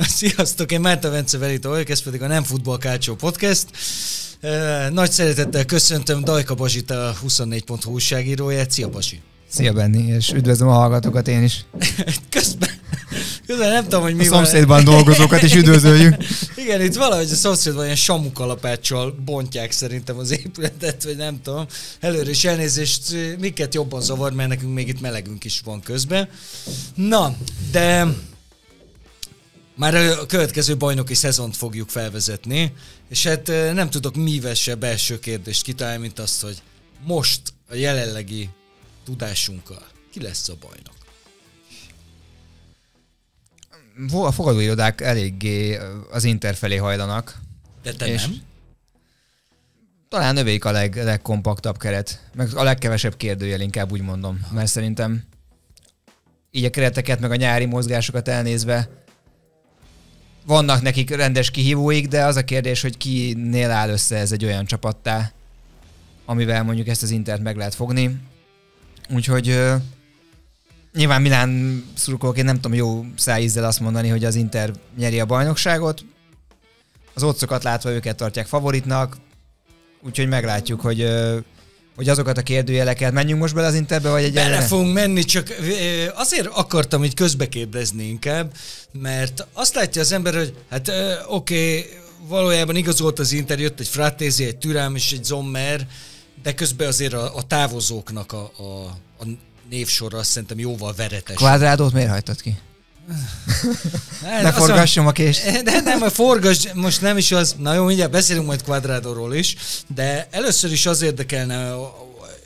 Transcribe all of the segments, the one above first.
sziasztok, én Márta Vence Velita vagyok, ez pedig a Nem Futball Kácsó Podcast. Nagy szeretettel köszöntöm Dajka Bazsit, a 24.hu újságíróját. Szia Bazsi! Szia Benni, és üdvözlöm a hallgatókat én is. Közben, közben nem tudom, hogy mi a van. szomszédban dolgozókat is üdvözöljük. Igen, itt valahogy a szomszédban ilyen samukalapáccsal bontják szerintem az épületet, vagy nem tudom. Előre is elnézést, miket jobban zavar, mert nekünk még itt melegünk is van közben. Na, de már a következő bajnoki szezont fogjuk felvezetni, és hát nem tudok mívesebb első kérdést kitalálni, mint azt, hogy most a jelenlegi tudásunkkal ki lesz a bajnok? A fogadóirodák eléggé az Inter felé hajlanak. De te és nem? Talán növék a leg, legkompaktabb keret, meg a legkevesebb kérdőjel inkább úgy mondom, mert szerintem így a kereteket, meg a nyári mozgásokat elnézve vannak nekik rendes kihívóik, de az a kérdés, hogy kinél áll össze ez egy olyan csapattá, amivel mondjuk ezt az Intert meg lehet fogni. Úgyhogy nyilván Milán szurkolóként nem tudom jó szájízzel azt mondani, hogy az Inter nyeri a bajnokságot. Az otcokat látva őket tartják favoritnak, úgyhogy meglátjuk, hogy ö, hogy azokat a kérdőjeleket menjünk most bele az interbe, vagy egy Bele fogunk menni, csak azért akartam így közbekérdezni inkább, mert azt látja az ember, hogy hát oké, okay, valójában igazolt az interjú, jött egy Fratézi, egy Türám és egy Zommer, de közben azért a, a távozóknak a, a, a névsorra azt szerintem jóval veretes. Kvádrádót miért hagytad ki? ne, forgassam a kést. Eh, de nem, a forgass, most nem is az, na jó, mindjárt beszélünk majd Quadradorról is, de először is az érdekelne,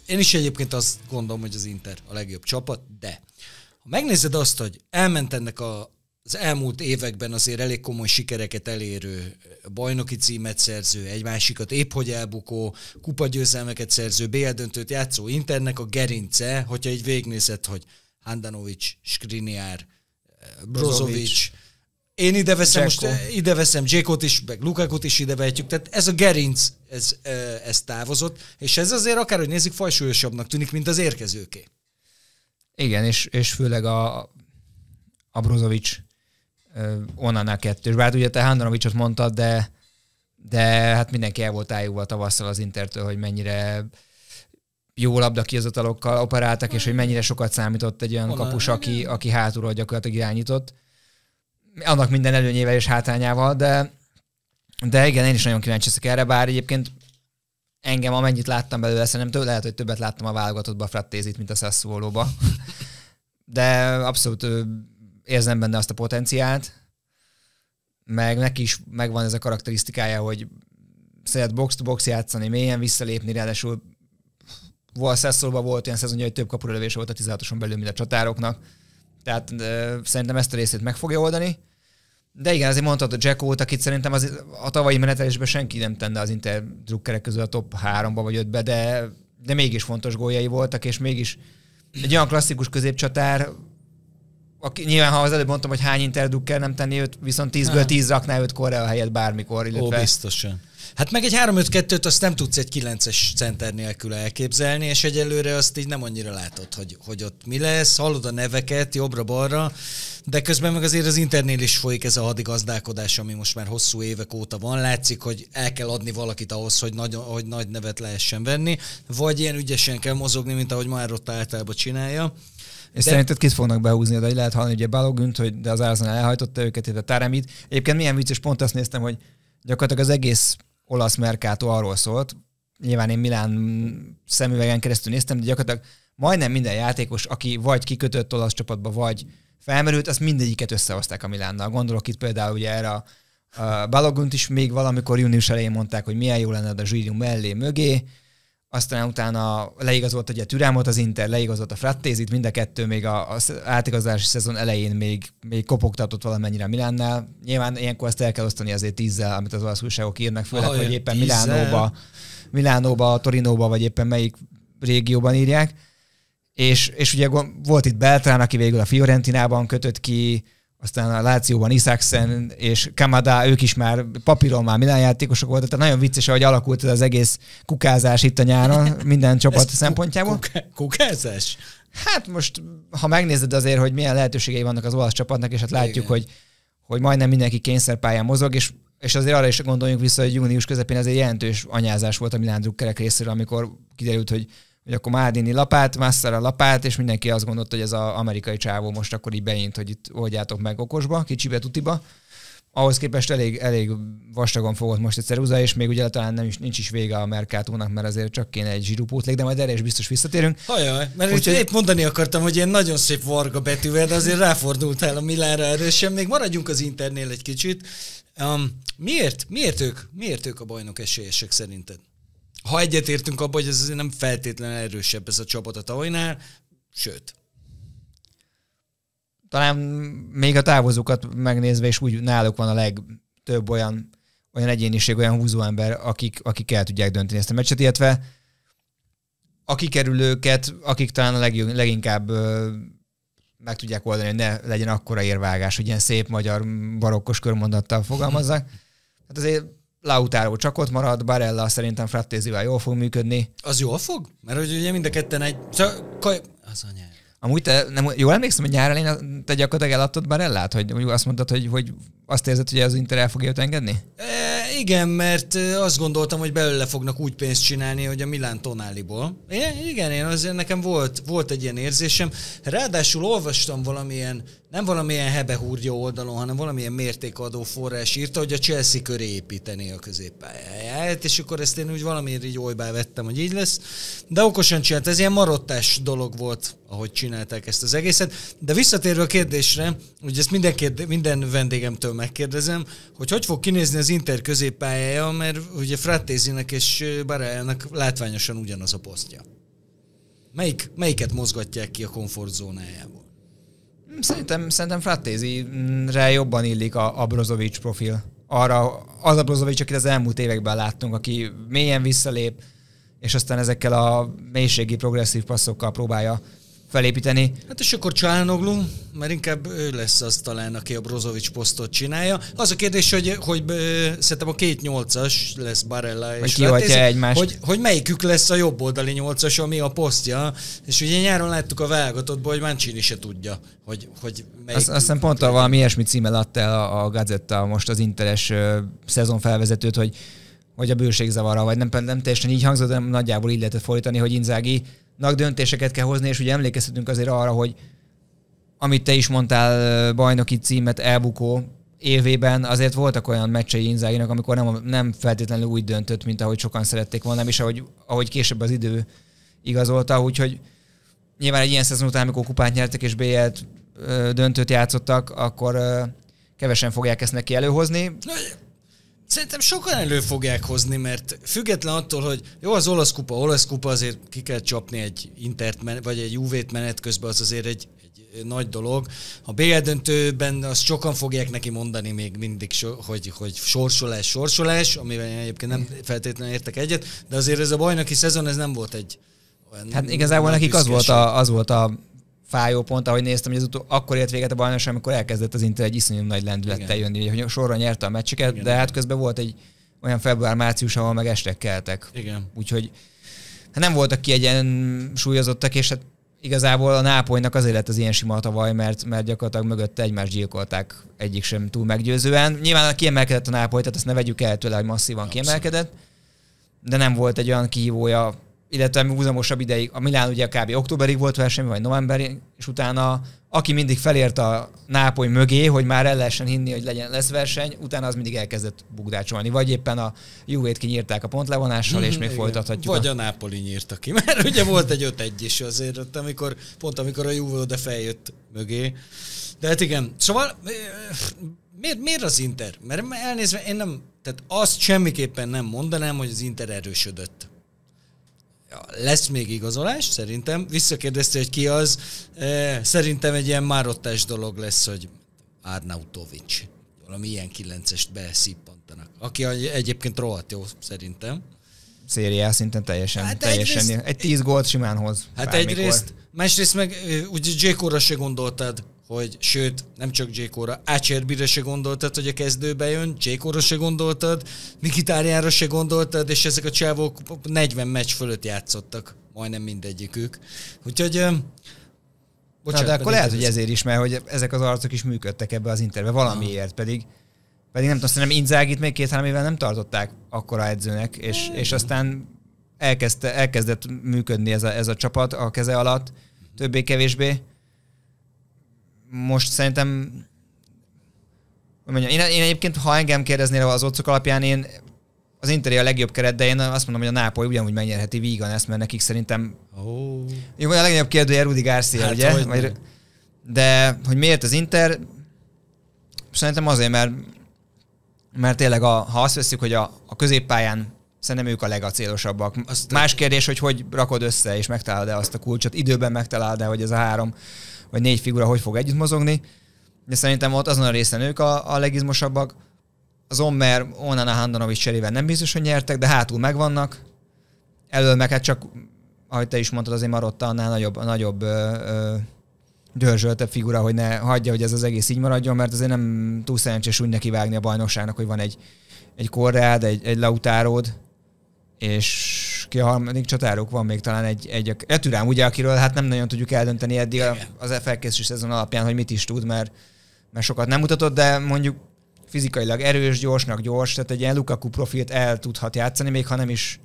én is egyébként azt gondolom, hogy az Inter a legjobb csapat, de ha megnézed azt, hogy elment ennek a, az elmúlt években azért elég komoly sikereket elérő bajnoki címet szerző, egy másikat épp hogy elbukó, kupagyőzelmeket szerző, béldöntőt játszó Internek a gerince, hogyha így végnézed, hogy Handanovic, Skriniár. Brozovic. Én ide veszem, Jacko. most ide veszem Jékot is, meg Lukákot is ide vehetjük, tehát ez a gerinc, ez, ez távozott, és ez azért akár, hogy nézik, fajsúlyosabbnak tűnik, mint az érkezőké. Igen, és, és főleg a, a Brozovic a kettős. Bár hát ugye te Handanovicsot mondtad, de, de hát mindenki el volt ájulva tavasszal az Intertől, hogy mennyire jó labdakihozatalokkal operáltak, és hogy mennyire sokat számított egy olyan Olá, kapus, aki, aki hátulról gyakorlatilag irányított. Annak minden előnyével és hátányával, de, de igen, én is nagyon kíváncsi leszek erre, bár egyébként engem amennyit láttam belőle, szerintem több, lehet, hogy többet láttam a válogatottba Frattézit, mint a Sassuolo-ba. De abszolút érzem benne azt a potenciált, meg neki is megvan ez a karakterisztikája, hogy szeret box-to-box játszani, mélyen visszalépni, ráadásul Val volt olyan szezonja, hogy több kapurölövés volt a 16-oson belül, mint a csatároknak. Tehát ö, szerintem ezt a részét meg fogja oldani. De igen, azért mondhatod a Jackót, akit szerintem az, a tavalyi menetelésben senki nem tenne az Inter drukkerek közül a top 3-ba vagy 5-be, de, de mégis fontos góljai voltak, és mégis egy olyan klasszikus középcsatár, aki, nyilván, ha az előbb mondtam, hogy hány Inter drukker nem tenni őt, viszont 10-ből 10 raknál őt Korea helyett bármikor, illetve Ó, biztosan. Hát meg egy 3-5-2-t azt nem tudsz egy 9-es center nélkül elképzelni, és egyelőre azt így nem annyira látod, hogy, hogy ott mi lesz, hallod a neveket jobbra-balra, de közben meg azért az internél is folyik ez a hadigazdálkodás, ami most már hosszú évek óta van. Látszik, hogy el kell adni valakit ahhoz, hogy nagy, hogy nagy nevet lehessen venni, vagy ilyen ügyesen kell mozogni, mint ahogy már ott általában csinálja. És de... szerinted kit fognak behúzni oda? lehet hallani, ugye Balogünt, hogy de az Arsenal elhajtotta őket, a Táremit. Egyébként milyen vicces, pont azt néztem, hogy gyakorlatilag az egész olasz merkátó arról szólt, nyilván én Milán szemüvegen keresztül néztem, de gyakorlatilag majdnem minden játékos, aki vagy kikötött olasz csapatba, vagy felmerült, azt mindegyiket összehozták a Milánnal. Gondolok itt például ugye erre a Balogunt is még valamikor június elején mondták, hogy milyen jó lenne a Zsírium mellé, mögé, aztán utána leigazolt ugye Türámot az Inter, leigazolt a Frattézit, mind a kettő még a, a átigazolási szezon elején még, még kopogtatott valamennyire Milánnál. Nyilván ilyenkor ezt el kell osztani azért tízzel, amit az olasz újságok írnak, főleg, oh, hogy éppen tízzel. Milánóba, Milánóba, Torinóba, vagy éppen melyik régióban írják. És, és ugye volt itt Beltrán, aki végül a Fiorentinában kötött ki, aztán a Lációban Isaacsen és Kamada, ők is már papíron már minden játékosok voltak, tehát nagyon vicces, hogy alakult ez az egész kukázás itt a nyáron minden csapat ez szempontjából. kukázás? Hát most, ha megnézed azért, hogy milyen lehetőségei vannak az olasz csapatnak, és hát látjuk, hogy, hogy majdnem mindenki kényszerpályán mozog, és és azért arra is gondoljunk vissza, hogy június közepén azért jelentős anyázás volt a Milán drukkerek részéről, amikor kiderült, hogy hogy akkor Mádini lapát, a lapát, és mindenki azt gondolta, hogy ez az amerikai csávó most akkor így beint, hogy itt oldjátok meg okosba, kicsibe, tutiba. Ahhoz képest elég, elég vastagon fogott most egy Ceruza, és még ugye talán nem is, nincs is vége a Mercatónak, mert azért csak kéne egy zsirupótlék, de majd erre is biztos visszatérünk. Hajaj, mert Úgyhogy... épp mondani akartam, hogy ilyen nagyon szép varga betűvel, de azért ráfordultál a Milánra erősen. Még maradjunk az Internél egy kicsit. Um, miért? Miért ők? Miért ők a bajnok esélyesek szerinted? ha egyetértünk abban, hogy ez azért nem feltétlenül erősebb ez a csapat a tavalynál, sőt. Talán még a távozókat megnézve is úgy náluk van a legtöbb olyan, olyan egyéniség, olyan húzóember, akik, akik el tudják dönteni ezt a meccset, illetve a kikerülőket, akik talán a legjobb, leginkább meg tudják oldani, hogy ne legyen akkora érvágás, hogy ilyen szép magyar barokkos körmondattal fogalmazzak. Hát azért Lautaro csak ott marad, Barella szerintem Frattézivel jól fog működni. Az jól fog? Mert hogy ugye mind a ketten egy... Szóval, kaj... Az a nyelv. Amúgy te, nem, jól emlékszem, hogy nyár elején te gyakorlatilag eladtad Barellát, hogy azt mondtad, hogy, hogy azt érzed, hogy az Inter el fogja őt engedni? E, igen, mert e, azt gondoltam, hogy belőle fognak úgy pénzt csinálni, hogy a Milán Tonáliból. E, igen, én azért nekem volt, volt egy ilyen érzésem. Ráadásul olvastam valamilyen, nem valamilyen hebehúrja oldalon, hanem valamilyen mértékadó forrás írta, hogy a Chelsea köré építené a középpályáját, és akkor ezt én úgy valamiért így olybá vettem, hogy így lesz. De okosan csinált, ez ilyen marottás dolog volt, ahogy csinálták ezt az egészet. De visszatérve a kérdésre, hogy ezt minden, kérdé, minden vendégemtől megkérdezem, hogy hogy fog kinézni az Inter középpályája, mert ugye Frattézinek és Barájának látványosan ugyanaz a posztja. Melyik, melyiket mozgatják ki a komfortzónájából? Szerintem, szerintem Frattézire jobban illik a, a Brozovic profil. Arra, az a Brozovic, akit az elmúlt években láttunk, aki mélyen visszalép, és aztán ezekkel a mélységi progresszív passzokkal próbálja felépíteni. Hát és akkor Csánoglu, mert inkább ő lesz az talán, aki a Brozovic posztot csinálja. Az a kérdés, hogy, hogy szerintem a két nyolcas lesz Barella és Látézi, egymást. Hogy, hogy melyikük lesz a jobb oldali nyolcas, ami a posztja. És ugye nyáron láttuk a válogatottból, hogy Mancini se tudja, hogy, hogy melyik. Azt, hiszem pont a valami ilyesmi címmel adta el a, a Gazetta most az interes szezon felvezetőt, hogy vagy a bőségzavara, vagy nem, nem teljesen így hangzott, de nagyjából így lehetett fordítani, hogy Inzági döntéseket kell hozni, és ugye emlékezhetünk azért arra, hogy amit te is mondtál, bajnoki címet elbukó évében azért voltak olyan meccsei Inzáinak, amikor nem, nem feltétlenül úgy döntött, mint ahogy sokan szerették volna, és ahogy, ahogy később az idő igazolta, úgyhogy nyilván egy ilyen szezon után, amikor kupát nyertek és bl döntőt játszottak, akkor kevesen fogják ezt neki előhozni. Szerintem sokan elő fogják hozni, mert független attól, hogy jó, az olasz kupa, olasz kupa azért ki kell csapni egy Intert, vagy egy uv menet közben, az azért egy, egy nagy dolog. A BL döntőben azt sokan fogják neki mondani még mindig, so- hogy, hogy sorsolás, sorsolás, amivel én egyébként nem feltétlenül értek egyet, de azért ez a bajnoki szezon, ez nem volt egy olyan Hát igazából nekik az volt, a, az volt a fájó pont, ahogy néztem, hogy az utó, akkor ért véget a bajnokság, amikor elkezdett az Inter egy iszonyú nagy lendülettel jönni, hogy sorra nyerte a meccseket, Igen. de hát közben volt egy olyan február-március, ahol meg estek keltek. Igen. Úgyhogy hát nem voltak ki egyen súlyozottak, és hát igazából a Nápolynak azért lett az ilyen sima tavaly, mert, mert gyakorlatilag mögötte egymást gyilkolták egyik sem túl meggyőzően. Nyilván kiemelkedett a Nápoly, tehát ezt ne vegyük el tőle, hogy masszívan Abszett. kiemelkedett, de nem volt egy olyan kihívója illetve húzamosabb ideig. A Milán ugye kb. októberig volt verseny, vagy novemberig, és utána aki mindig felért a Nápoly mögé, hogy már el lehessen hinni, hogy legyen, lesz verseny, utána az mindig elkezdett bugdácsolni. Vagy éppen a Juvét kinyírták a pontlevonással, és még mhm, Igen. folytathatjuk. Vagy a... a Nápoli nyírta ki, mert ugye volt egy 5-1 is azért, ott, amikor, pont amikor a Juve oda feljött mögé. De hát igen, szóval miért, miért az Inter? Mert elnézve én nem, tehát azt semmiképpen nem mondanám, hogy az Inter erősödött lesz még igazolás, szerintem. Visszakérdezte, hogy ki az. E, szerintem egy ilyen márottás dolog lesz, hogy Arnautovics. Valami ilyen kilencest beszippantanak. Aki egyébként rohadt jó, szerintem. Szériá szinten teljesen, hát teljesen. Egyrészt, egy tíz gólt simán hoz. Hát bármikor. egyrészt, másrészt meg úgy Jékóra se gondoltad, hogy sőt, nem csak Jékóra, Ácsérbire se gondoltad, hogy a kezdőbe jön, Jékóra se gondoltad, Mikitárjára se gondoltad, és ezek a csávók 40 meccs fölött játszottak, majdnem mindegyikük. Úgyhogy Bocsánat, Na, de akkor lehet, hogy ezért is, mert hogy ezek az arcok is működtek ebbe az interbe valamiért, pedig pedig nem tudom, szerintem Inzágit még két-három évvel nem tartották akkora edzőnek, és, hmm. és aztán elkezdte, elkezdett működni ez a, ez a csapat a keze alatt, többé-kevésbé most szerintem hogy mondjam, én, én egyébként, ha engem kérdeznél az otcok alapján, én az Interi a legjobb keret, de én azt mondom, hogy a Nápoly ugyanúgy megnyerheti vígan ezt, mert nekik szerintem... Oh. Jó, a legnagyobb kérdője Rudi Garcia, hát, ugye? Vagy, de hogy miért az Inter? Szerintem azért, mert, mert tényleg a, ha azt veszük, hogy a, a középpályán szerintem ők a legacélosabbak. Aztán... Más kérdés, hogy hogy rakod össze és megtalálod-e azt a kulcsot, időben megtalálod-e, hogy ez a három vagy négy figura hogy fog együtt mozogni, de szerintem ott azon a részen ők a, a legizmosabbak. Az Omer, onnan a Handanovic cserével nem biztos, hogy nyertek, de hátul megvannak. Elől meg hát csak, ahogy te is mondtad, azért Marotta annál nagyobb, nagyobb dörzsöltebb figura, hogy ne hagyja, hogy ez az egész így maradjon, mert azért nem túl szerencsés úgy nekivágni a bajnokságnak, hogy van egy, egy korrád, egy, egy lautárod, és ki a harmadik csatárok van még talán egy, egy Eturám, ugye, akiről hát nem nagyon tudjuk eldönteni eddig az felkészülés szezon alapján, hogy mit is tud, mert, mert sokat nem mutatott, de mondjuk fizikailag erős, gyorsnak gyors, tehát egy ilyen Lukaku profilt el tudhat játszani, még ha nem is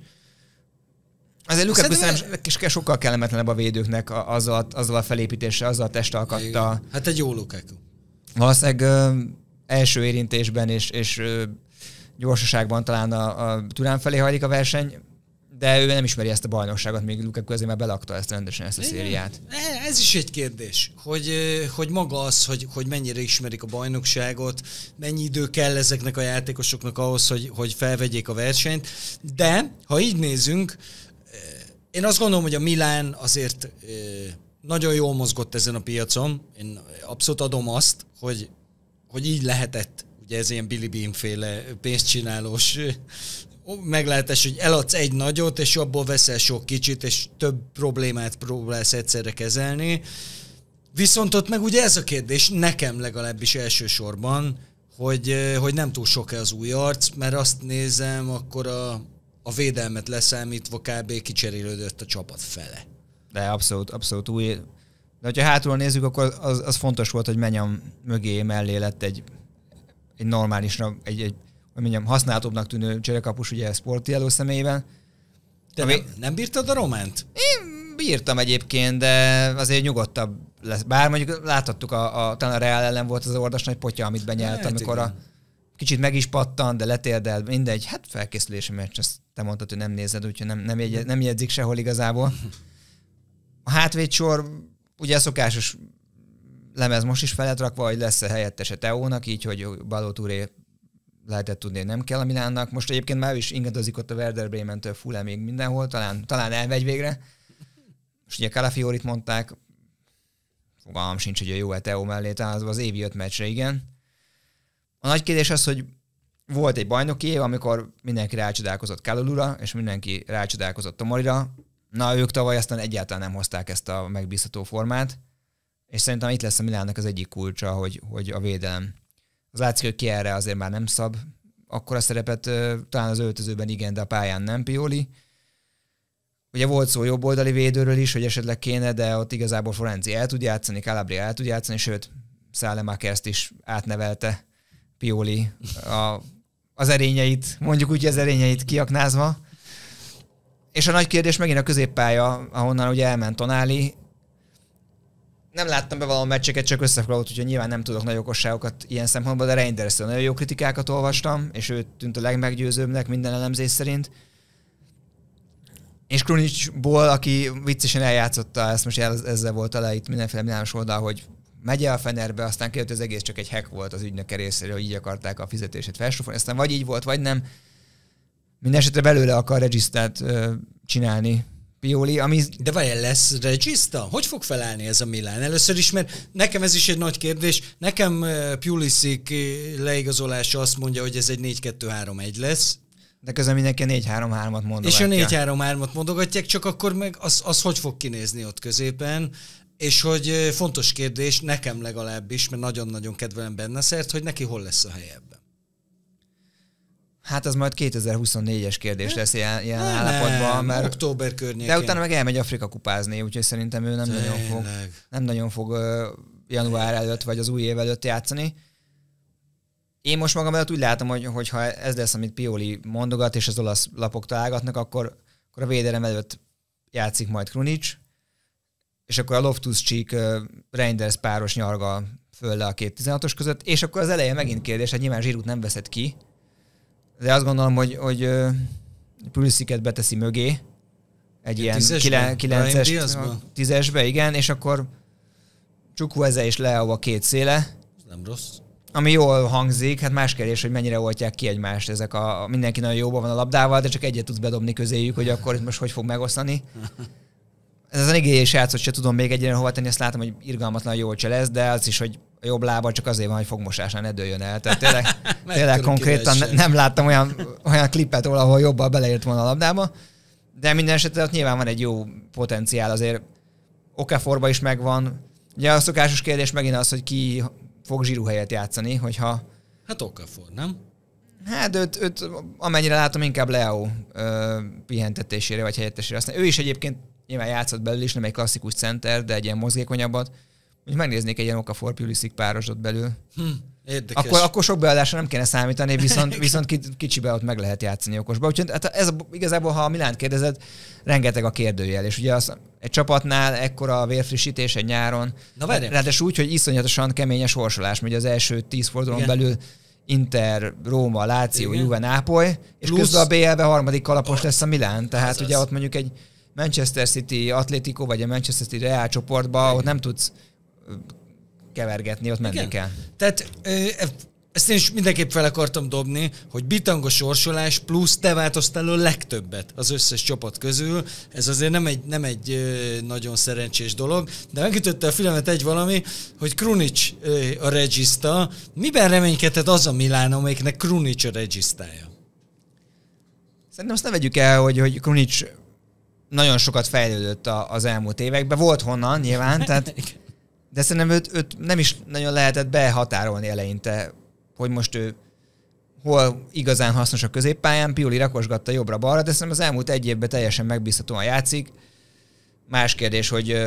Azért Lukaku szerintem e... sokkal kellemetlenebb a védőknek azzal, a, azzal a felépítése, azzal a testalkattal. Hát egy jó Lukaku. Valószínűleg ö, első érintésben és, és ö, gyorsaságban talán a, a Turán felé hajlik a verseny, de ő nem ismeri ezt a bajnokságot, még Lukaku azért már belakta ezt rendesen ezt a Igen. szériát. E, ez is egy kérdés, hogy, hogy maga az, hogy, hogy mennyire ismerik a bajnokságot, mennyi idő kell ezeknek a játékosoknak ahhoz, hogy, hogy felvegyék a versenyt, de ha így nézünk, én azt gondolom, hogy a Milán azért nagyon jól mozgott ezen a piacon, én abszolút adom azt, hogy, hogy így lehetett ugye ez ilyen Billy Bean féle pénzcsinálós meglehetős, hogy eladsz egy nagyot, és abból veszel sok kicsit, és több problémát próbálsz egyszerre kezelni. Viszont ott meg ugye ez a kérdés, nekem legalábbis elsősorban, hogy, hogy nem túl sok-e az új arc, mert azt nézem, akkor a, a védelmet leszámítva kb. kicserélődött a csapat fele. De abszolút, abszolút új. De ha hátulról nézzük, akkor az, az fontos volt, hogy menjem mögé, mellé lett egy, egy normálisra, egy, egy hogy mondjam, használhatóbbnak tűnő cserekapus ugye sporti előszemélyben. Te ami... nem, nem bírtad a románt? Én bírtam egyébként, de azért nyugodtabb lesz. Bár mondjuk láthattuk, a, a, talán a Real ellen volt az ordas nagy potya, amit benyelt, hát, amikor igen. a kicsit meg is pattan, de letérdel, mindegy, hát felkészülési meccs, ezt te mondtad, hogy nem nézed, úgyhogy nem, nem, jegyez, nem jegyzik sehol igazából. A hátvédsor ugye a szokásos lemez most is felett rakva, hogy lesz-e helyettese Teónak, így, hogy Balotúré lehetett tudni, hogy nem kell a Milánnak. Most egyébként már is ingadozik ott a Werder Bremen-től még mindenhol, talán, talán elmegy végre. Most ugye Calafiorit mondták, fogalmam sincs, hogy a jó Eteo mellé talán az évi öt meccsre, igen. A nagy kérdés az, hogy volt egy bajnoki év, amikor mindenki rácsodálkozott Kalulura, és mindenki rácsodálkozott Tomorira. Na, ők tavaly aztán egyáltalán nem hozták ezt a megbízható formát, és szerintem itt lesz a Milánnak az egyik kulcsa, hogy, hogy a védelem az látszik, hogy ki erre azért már nem szab. Akkor a szerepet talán az öltözőben igen, de a pályán nem Pioli. Ugye volt szó jobb oldali védőről is, hogy esetleg kéne, de ott igazából Forenci el tud játszani, Calabria el tud játszani, sőt, Szálemákerst is átnevelte Pioli a, az erényeit, mondjuk úgy az erényeit kiaknázva. És a nagy kérdés megint a középpálya, ahonnan ugye elment Tonáli, nem láttam be valami meccseket, csak összefoglalott, úgyhogy nyilván nem tudok nagy okosságokat ilyen szempontból, de Reindersről nagyon jó kritikákat olvastam, és ő tűnt a legmeggyőzőbbnek minden elemzés szerint. És Krunicsból, aki viccesen eljátszotta, ezt most el, ezzel volt alá itt mindenféle minálos oldal, hogy megy el a Fenerbe, aztán kiderült, az egész csak egy hack volt az ügynöke részéről, hogy így akarták a fizetését felsúfolni, aztán vagy így volt, vagy nem. Mindenesetre belőle akar regisztrát csinálni Pioli, ami... De vajon lesz regista? Hogy fog felállni ez a Milán? Először is, mert nekem ez is egy nagy kérdés. Nekem eh, Pulisic eh, leigazolása azt mondja, hogy ez egy 4-2-3-1 lesz. De közben mindenki 4-3-3-at mondogatja. És a 4-3-3-at mondogatják, csak akkor meg az, az hogy fog kinézni ott középen. És hogy eh, fontos kérdés, nekem legalábbis, mert nagyon-nagyon kedvelem benne szert, hogy neki hol lesz a helye ebben. Hát az majd 2024-es kérdés lesz ilyen, ilyen ne, állapotban. Mert október környékén. De utána meg elmegy Afrika kupázni, úgyhogy szerintem ő nem Tényleg. nagyon fog, nem nagyon fog január előtt vagy az új év előtt játszani. Én most magam előtt úgy látom, hogy ha ez lesz, amit Pioli mondogat, és az olasz lapok találgatnak, akkor, akkor a védelem előtt játszik majd Krunic, és akkor a loftus csík Reinders páros nyarga föl le a két 16-os között, és akkor az eleje megint kérdés, hát nyilván Zsirút nem veszed ki, de azt gondolom, hogy, hogy pulisic beteszi mögé, egy ilyen 9-es, 10-esbe, igen, és akkor Csukweze és Leo a két széle. Ez nem rossz. Ami jól hangzik, hát más kérdés, hogy mennyire oltják ki egymást ezek a, mindenki nagyon jóban van a labdával, de csak egyet tudsz bedobni közéjük, hogy akkor itt most hogy fog megosztani. Ez az egész játszott, se tudom még egyenlően hova tenni, azt látom, hogy irgalmatlan jól cselez, de az is, hogy jobb lába csak azért van, hogy fogmosásán ne dőljön el. Tehát tényleg, tényleg konkrétan ne, nem láttam olyan, olyan klipet ahol jobban beleért volna a labdába, de minden esetre ott nyilván van egy jó potenciál azért. okeforba is megvan. Ugye a szokásos kérdés megint az, hogy ki fog zsíru helyet játszani, hogyha... Hát Okafor, nem? Hát őt, őt amennyire látom, inkább Leo ö, pihentetésére vagy helyettesére Aztán Ő is egyébként nyilván játszott belül is, nem egy klasszikus center, de egy ilyen mozgékonyabbat hogy megnéznék egy ilyen Okafor Pulisic párosot belül. Hm. Érdekes. Akkor, akkor sok beadásra nem kéne számítani, viszont, viszont kicsibe ott meg lehet játszani okosba. Úgyhogy hát ez igazából, ha a Milán kérdezed, rengeteg a kérdőjel. És ugye az, egy csapatnál ekkora a vérfrissítés egy nyáron. Na Ráadásul úgy, hogy iszonyatosan kemény a sorsolás, hogy az első tíz fordulón Igen. belül Inter, Róma, Láció, Juve, Nápoly, és Plusz... közben a BL-be harmadik kalapos lesz a Milán. Tehát ez ugye ott mondjuk egy Manchester City, Atlético vagy a Manchester City Real csoportba, Igen. ott nem tudsz kevergetni, ott menni Igen. kell. Tehát e- ezt én is mindenképp fel akartam dobni, hogy bitangos sorsolás plusz te változtál a legtöbbet az összes csapat közül. Ez azért nem egy, nem egy nagyon szerencsés dolog, de megütötte a filmet egy valami, hogy Krunic a regiszta. Miben reménykedhet az a Milán, amelyiknek Krunic a regisztája? Szerintem azt ne vegyük el, hogy, hogy Krunic nagyon sokat fejlődött az elmúlt években. Volt honnan, nyilván, tehát De szerintem őt, őt nem is nagyon lehetett behatárolni eleinte, hogy most ő hol igazán hasznos a középpályán, Pioli rakosgatta jobbra-balra, de szerintem az elmúlt egy évben teljesen megbízhatóan játszik. Más kérdés, hogy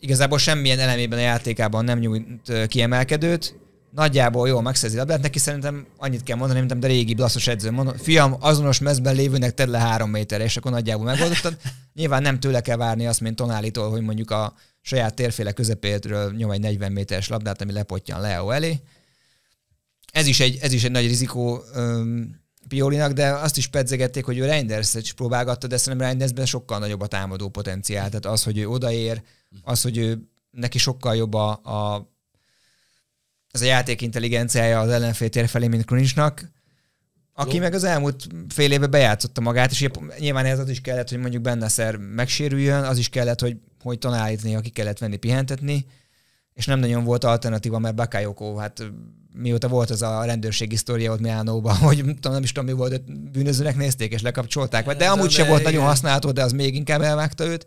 igazából semmilyen elemében a játékában nem nyújt kiemelkedőt, nagyjából jól megszerzi labdát, neki szerintem annyit kell mondani, mint a régi blaszos edző Mondom, fiam, azonos mezben lévőnek tedd le három méterre, és akkor nagyjából megoldottad. Nyilván nem tőle kell várni azt, mint Tonálitól, hogy mondjuk a saját térféle közepétről nyom egy 40 méteres labdát, ami lepottyan Leo elé. Ez is egy, ez is egy nagy rizikó um, Piolinak, de azt is pedzegették, hogy ő reinders is próbálgatta, de szerintem reinders sokkal nagyobb a támadó potenciál. Tehát az, hogy ő odaér, az, hogy ő, neki sokkal jobb a, a ez a játék intelligenciája az ellenfél tér felé, mint Krunicsnak. Aki meg az elmúlt fél évben bejátszotta magát, és nyilván ez az is kellett, hogy mondjuk Benneszer megsérüljön, az is kellett, hogy, hogy tanállítani, aki kellett venni, pihentetni, és nem nagyon volt alternatíva, mert Bakayoko, hát mióta volt az a rendőrségi sztoria ott Miánóban, hogy nem is tudom, mi volt, hogy bűnözőnek nézték és lekapcsolták, de, amúgy se volt nagyon használható, de az még inkább elvágta őt.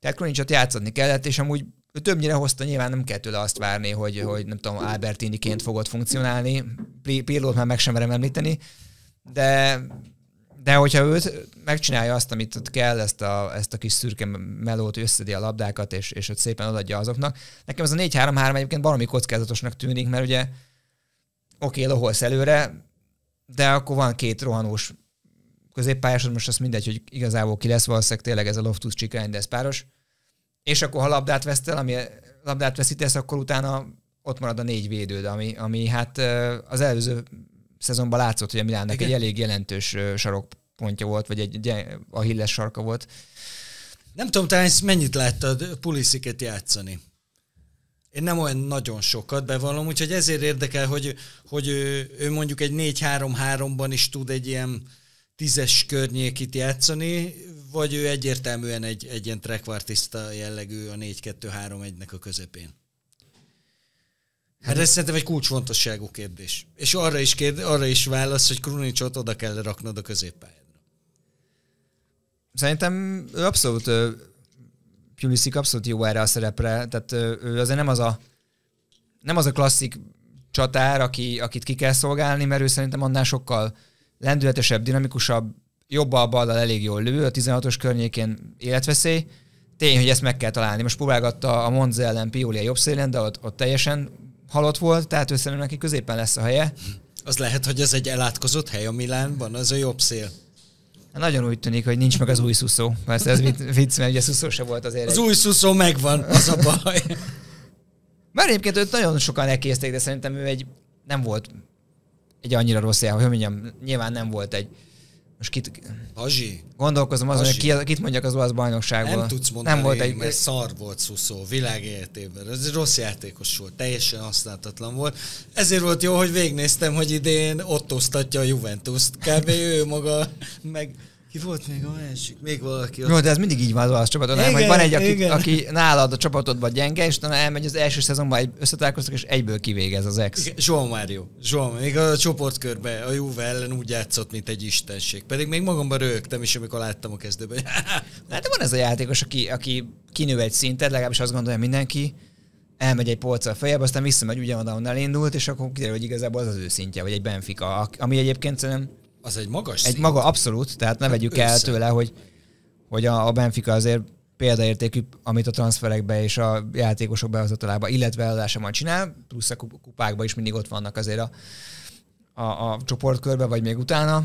Tehát Kronicsot játszani kellett, és amúgy ő többnyire hozta, nyilván nem kell tőle azt várni, hogy, hogy nem tudom, Albertiniként fogod funkcionálni, Pirlót már meg sem merem említeni, de, de hogyha ő megcsinálja azt, amit ott kell, ezt a, ezt a kis szürke melót, összedi a labdákat, és, és ott szépen odaadja azoknak. Nekem ez a 4-3-3 egyébként valami kockázatosnak tűnik, mert ugye oké, loholsz előre, de akkor van két rohanós középpályásod, most azt mindegy, hogy igazából ki lesz valószínűleg tényleg ez a Loftus Csikány, de ez páros és akkor, ha labdát vesztel, ami labdát veszítesz, akkor utána ott marad a négy védőd, ami, ami hát az előző szezonban látszott, hogy a Milánnak Igen. egy elég jelentős sarokpontja volt, vagy egy a hilles sarka volt. Nem tudom, talán mennyit láttad Pulisziket játszani? Én nem olyan nagyon sokat bevallom, úgyhogy ezért érdekel, hogy, hogy ő, ő mondjuk egy 4-3-3-ban is tud egy ilyen tízes környékit játszani, vagy ő egyértelműen egy, egy ilyen trekvartista jellegű a 4-2-3-1-nek a közepén? Hát ez szerintem egy kulcsfontosságú kérdés. És arra is, kérd, arra is válasz, hogy Krunicsot oda kell raknod a középpályára. Szerintem ő abszolút, Pulisic abszolút jó erre a szerepre, tehát ő azért nem az a, nem az a klasszik csatár, aki, akit ki kell szolgálni, mert ő szerintem annál sokkal uh, lendületesebb, dinamikusabb, jobb a ballal elég jól lő, a 16-os környékén életveszély. Tény, hogy ezt meg kell találni. Most próbálgatta a Monza ellen Pioli a jobb szélén, de ott, ott teljesen halott volt, tehát őszerűen neki középen lesz a helye. Az lehet, hogy ez egy elátkozott hely a Milánban, az a jobb szél. Hát nagyon úgy tűnik, hogy nincs meg az új szuszó. Persze ez vicc, mert ugye szuszó se volt azért. Az egy... új szuszó megvan, az a baj. Mert egyébként őt nagyon sokan elkészték, de szerintem ő egy nem volt egy annyira rossz jel, hogy mondjam, nyilván nem volt egy most kit... Azsi. Gondolkozom azon, hogy ki, kit mondjak az olasz bajnokságból. Nem tudsz mondani, nem volt egy... mert szar volt Szuszó világéletében. Ez egy rossz játékos volt, teljesen használtatlan volt. Ezért volt jó, hogy végnéztem, hogy idén ott osztatja a Juventus-t. Kb. ő maga meg ki volt még a másik? Még valaki. Jó, de ez mindig így van az csapaton, igen, hogy van egy, aki, igen. aki nálad a csapatodban gyenge, és utána elmegy az első szezonban, egy, összetálkoztak, és egyből kivégez az ex. Igen, már Mário. Zsóan, még a csoportkörbe a Juve ellen úgy játszott, mint egy istenség. Pedig még magamban rögtem is, amikor láttam a kezdőben. hát van ez a játékos, aki, aki kinő egy szintet, legalábbis azt gondolja mindenki, elmegy egy polccal feljebb, aztán visszamegy ugyanoda, ahonnan elindult, és akkor kiderül, hogy igazából az az ő szintje, vagy egy Benfica, ami egyébként szerintem az egy magas Egy szint. maga, abszolút, tehát ne hát vegyük el tőle, hogy, hogy a, a Benfica azért példaértékű, amit a transferekbe és a játékosok behozatalába, illetve eladásában csinál, plusz a kupákban is mindig ott vannak azért a, a, a csoportkörbe, vagy még utána.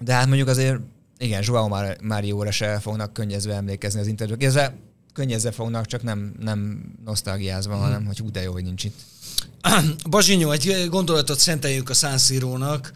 De hát mondjuk azért, igen, Joao már, Márióra se fognak könnyezve emlékezni az interjúk. Ezzel könnyezve fognak, csak nem, nem nosztalgiázva, hmm. hanem hogy hú, de jó, hogy nincs itt. Bazsinyó, egy gondolatot szenteljük a szánszírónak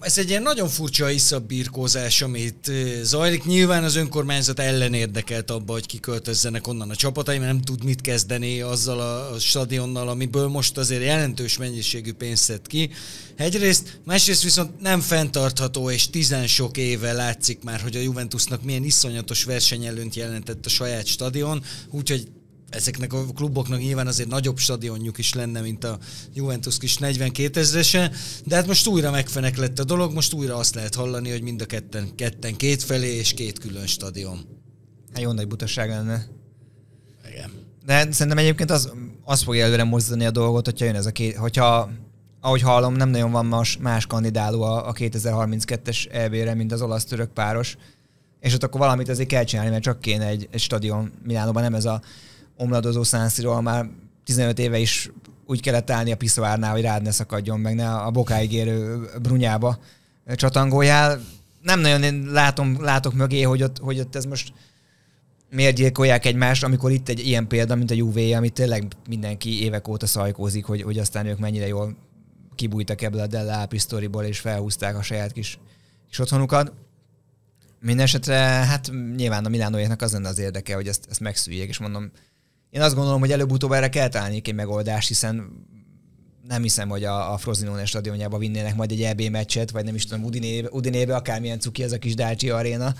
ez egy ilyen nagyon furcsa iszabbirkózás, amit zajlik. Nyilván az önkormányzat ellen érdekelt abba, hogy kiköltözzenek onnan a csapatai, mert nem tud mit kezdeni azzal a, a stadionnal, amiből most azért jelentős mennyiségű pénzt szed ki. Egyrészt, másrészt viszont nem fenntartható, és tizen sok éve látszik már, hogy a Juventusnak milyen iszonyatos versenyelőnt jelentett a saját stadion, úgyhogy ezeknek a kluboknak nyilván azért nagyobb stadionjuk is lenne, mint a Juventus kis 42 ezrese, de hát most újra megfenek lett a dolog, most újra azt lehet hallani, hogy mind a ketten, ketten két felé és két külön stadion. Hát jó nagy butaság lenne. Igen. De hát szerintem egyébként az, az fogja előre mozdani a dolgot, hogyha jön ez a két, hogyha ahogy hallom, nem nagyon van más, más kandidáló a, a 2032-es EB-re, mint az olasz-török páros, és ott akkor valamit azért kell csinálni, mert csak kéne egy, egy stadion Milánóban, nem ez a omladozó szánszíról már 15 éve is úgy kellett állni a piszoárnál, hogy rád ne szakadjon meg, ne a bokáig érő brunyába csatangójál. Nem nagyon látom, látok mögé, hogy ott, hogy ott ez most miért gyilkolják egymást, amikor itt egy ilyen példa, mint a uv amit tényleg mindenki évek óta szajkózik, hogy, hogy aztán ők mennyire jól kibújtak ebből a Della Pistoriból, és felhúzták a saját kis, kis otthonukat. Mindenesetre, hát nyilván a Milánóiaknak az lenne az érdeke, hogy ezt, ezt megszűjjék, és mondom, én azt gondolom, hogy előbb-utóbb erre kell találni egy megoldást, hiszen nem hiszem, hogy a, a Frosinone stadionjába vinnének majd egy EB meccset, vagy nem is tudom, Udinébe, Udinébe akármilyen cuki ez a kis Dácsi aréna.